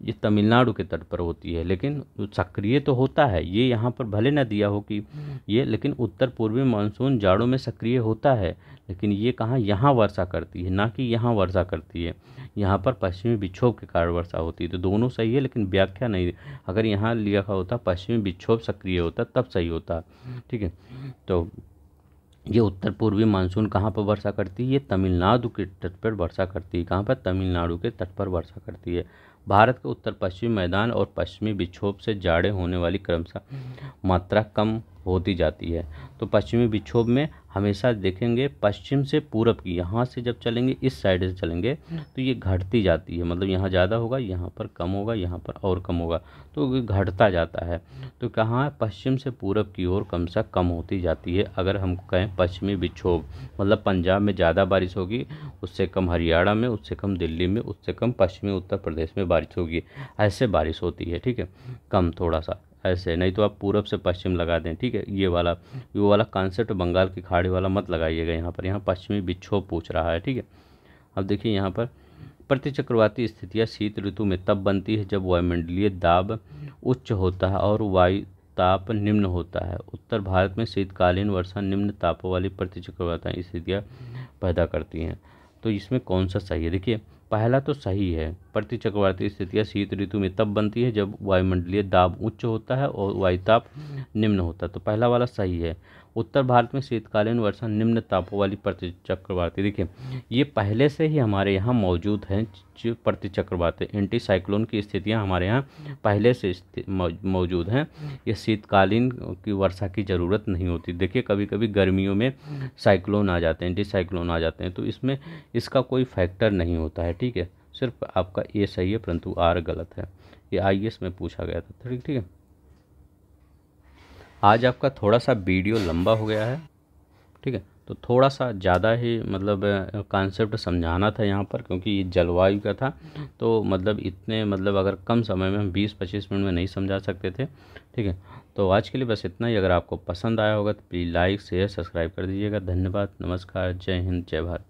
ये तमिलनाडु के तट पर होती है लेकिन सक्रिय तो होता है ये यहाँ पर भले ना दिया हो कि ये लेकिन उत्तर पूर्वी मानसून जाड़ों में सक्रिय होता है लेकिन ये कहाँ यहाँ वर्षा करती है ना कि यहाँ वर्षा करती है यहाँ पर पश्चिमी विक्षोभ के कारण वर्षा होती है तो दोनों सही है लेकिन व्याख्या नहीं अगर यहाँ लिखा होता पश्चिमी विक्षोभ सक्रिय होता तब सही होता ठीक है तो ये उत्तर पूर्वी मानसून कहाँ पर वर्षा करती है ये तमिलनाडु के तट पर वर्षा करती है कहाँ पर तमिलनाडु के तट पर वर्षा करती है भारत के उत्तर पश्चिमी मैदान और पश्चिमी विक्षोभ से जाड़े होने वाली क्रमशः मात्रा कम होती जाती है तो पश्चिमी विक्षोभ में हमेशा देखेंगे पश्चिम से पूरब की यहाँ से जब चलेंगे इस साइड से चलेंगे तो ये घटती जाती है मतलब यहाँ ज़्यादा होगा यहाँ पर कम होगा यहाँ पर और कम होगा तो घटता जाता है तो कहाँ पश्चिम से पूरब की ओर कम से कम होती जाती है अगर हम कहें पश्चिमी विक्षोभ मतलब पंजाब में ज़्यादा बारिश होगी उससे कम हरियाणा में उससे कम दिल्ली में उससे कम पश्चिमी उत्तर प्रदेश में बारिश होगी ऐसे बारिश होती है ठीक है कम थोड़ा सा ऐसे नहीं तो आप पूरब से पश्चिम लगा दें ठीक है ये वाला ये वाला कॉन्सेप्ट बंगाल की खाड़ी वाला मत लगाइएगा यहाँ पर यहाँ पश्चिमी विक्षोभ पूछ रहा है ठीक है अब देखिए यहाँ पर प्रतिचक्रवाती स्थितियाँ शीत ऋतु में तब बनती है जब वायुमंडलीय दाब उच्च होता है और वायु ताप निम्न होता है उत्तर भारत में शीतकालीन वर्षा निम्न तापों वाली प्रतिचक्रवाती स्थितियाँ पैदा करती हैं तो इसमें कौन सा सही है देखिए पहला तो सही है प्रति चक्रवाती स्थितियाँ शीत ऋतु में तब बनती है जब वायुमंडलीय दाब उच्च होता है और वायुताप निम्न होता है तो पहला वाला सही है उत्तर भारत में शीतकालीन वर्षा निम्न तापों वाली प्रति चक्रवाती देखिए ये पहले से ही हमारे यहाँ मौजूद हैं चक्रवाती एंटी साइक्लोन की स्थितियाँ हमारे यहाँ पहले से मौजूद हैं ये शीतकालीन की वर्षा की ज़रूरत नहीं होती देखिए कभी कभी गर्मियों में साइक्लोन आ जाते हैं एंटी साइक्लोन आ जाते हैं तो इसमें इसका कोई फैक्टर नहीं होता है ठीक है सिर्फ आपका ए सही है परंतु आर गलत है ये आई में पूछा गया था ठीक ठीक है आज आपका थोड़ा सा वीडियो लंबा हो गया है ठीक है तो थोड़ा सा ज़्यादा ही मतलब कॉन्सेप्ट समझाना था यहाँ पर क्योंकि ये जलवायु का था तो मतलब इतने मतलब अगर कम समय में हम बीस पच्चीस मिनट में नहीं समझा सकते थे ठीक है तो आज के लिए बस इतना ही अगर आपको पसंद आया होगा तो प्लीज़ लाइक शेयर सब्सक्राइब कर दीजिएगा धन्यवाद नमस्कार जय हिंद जय भारत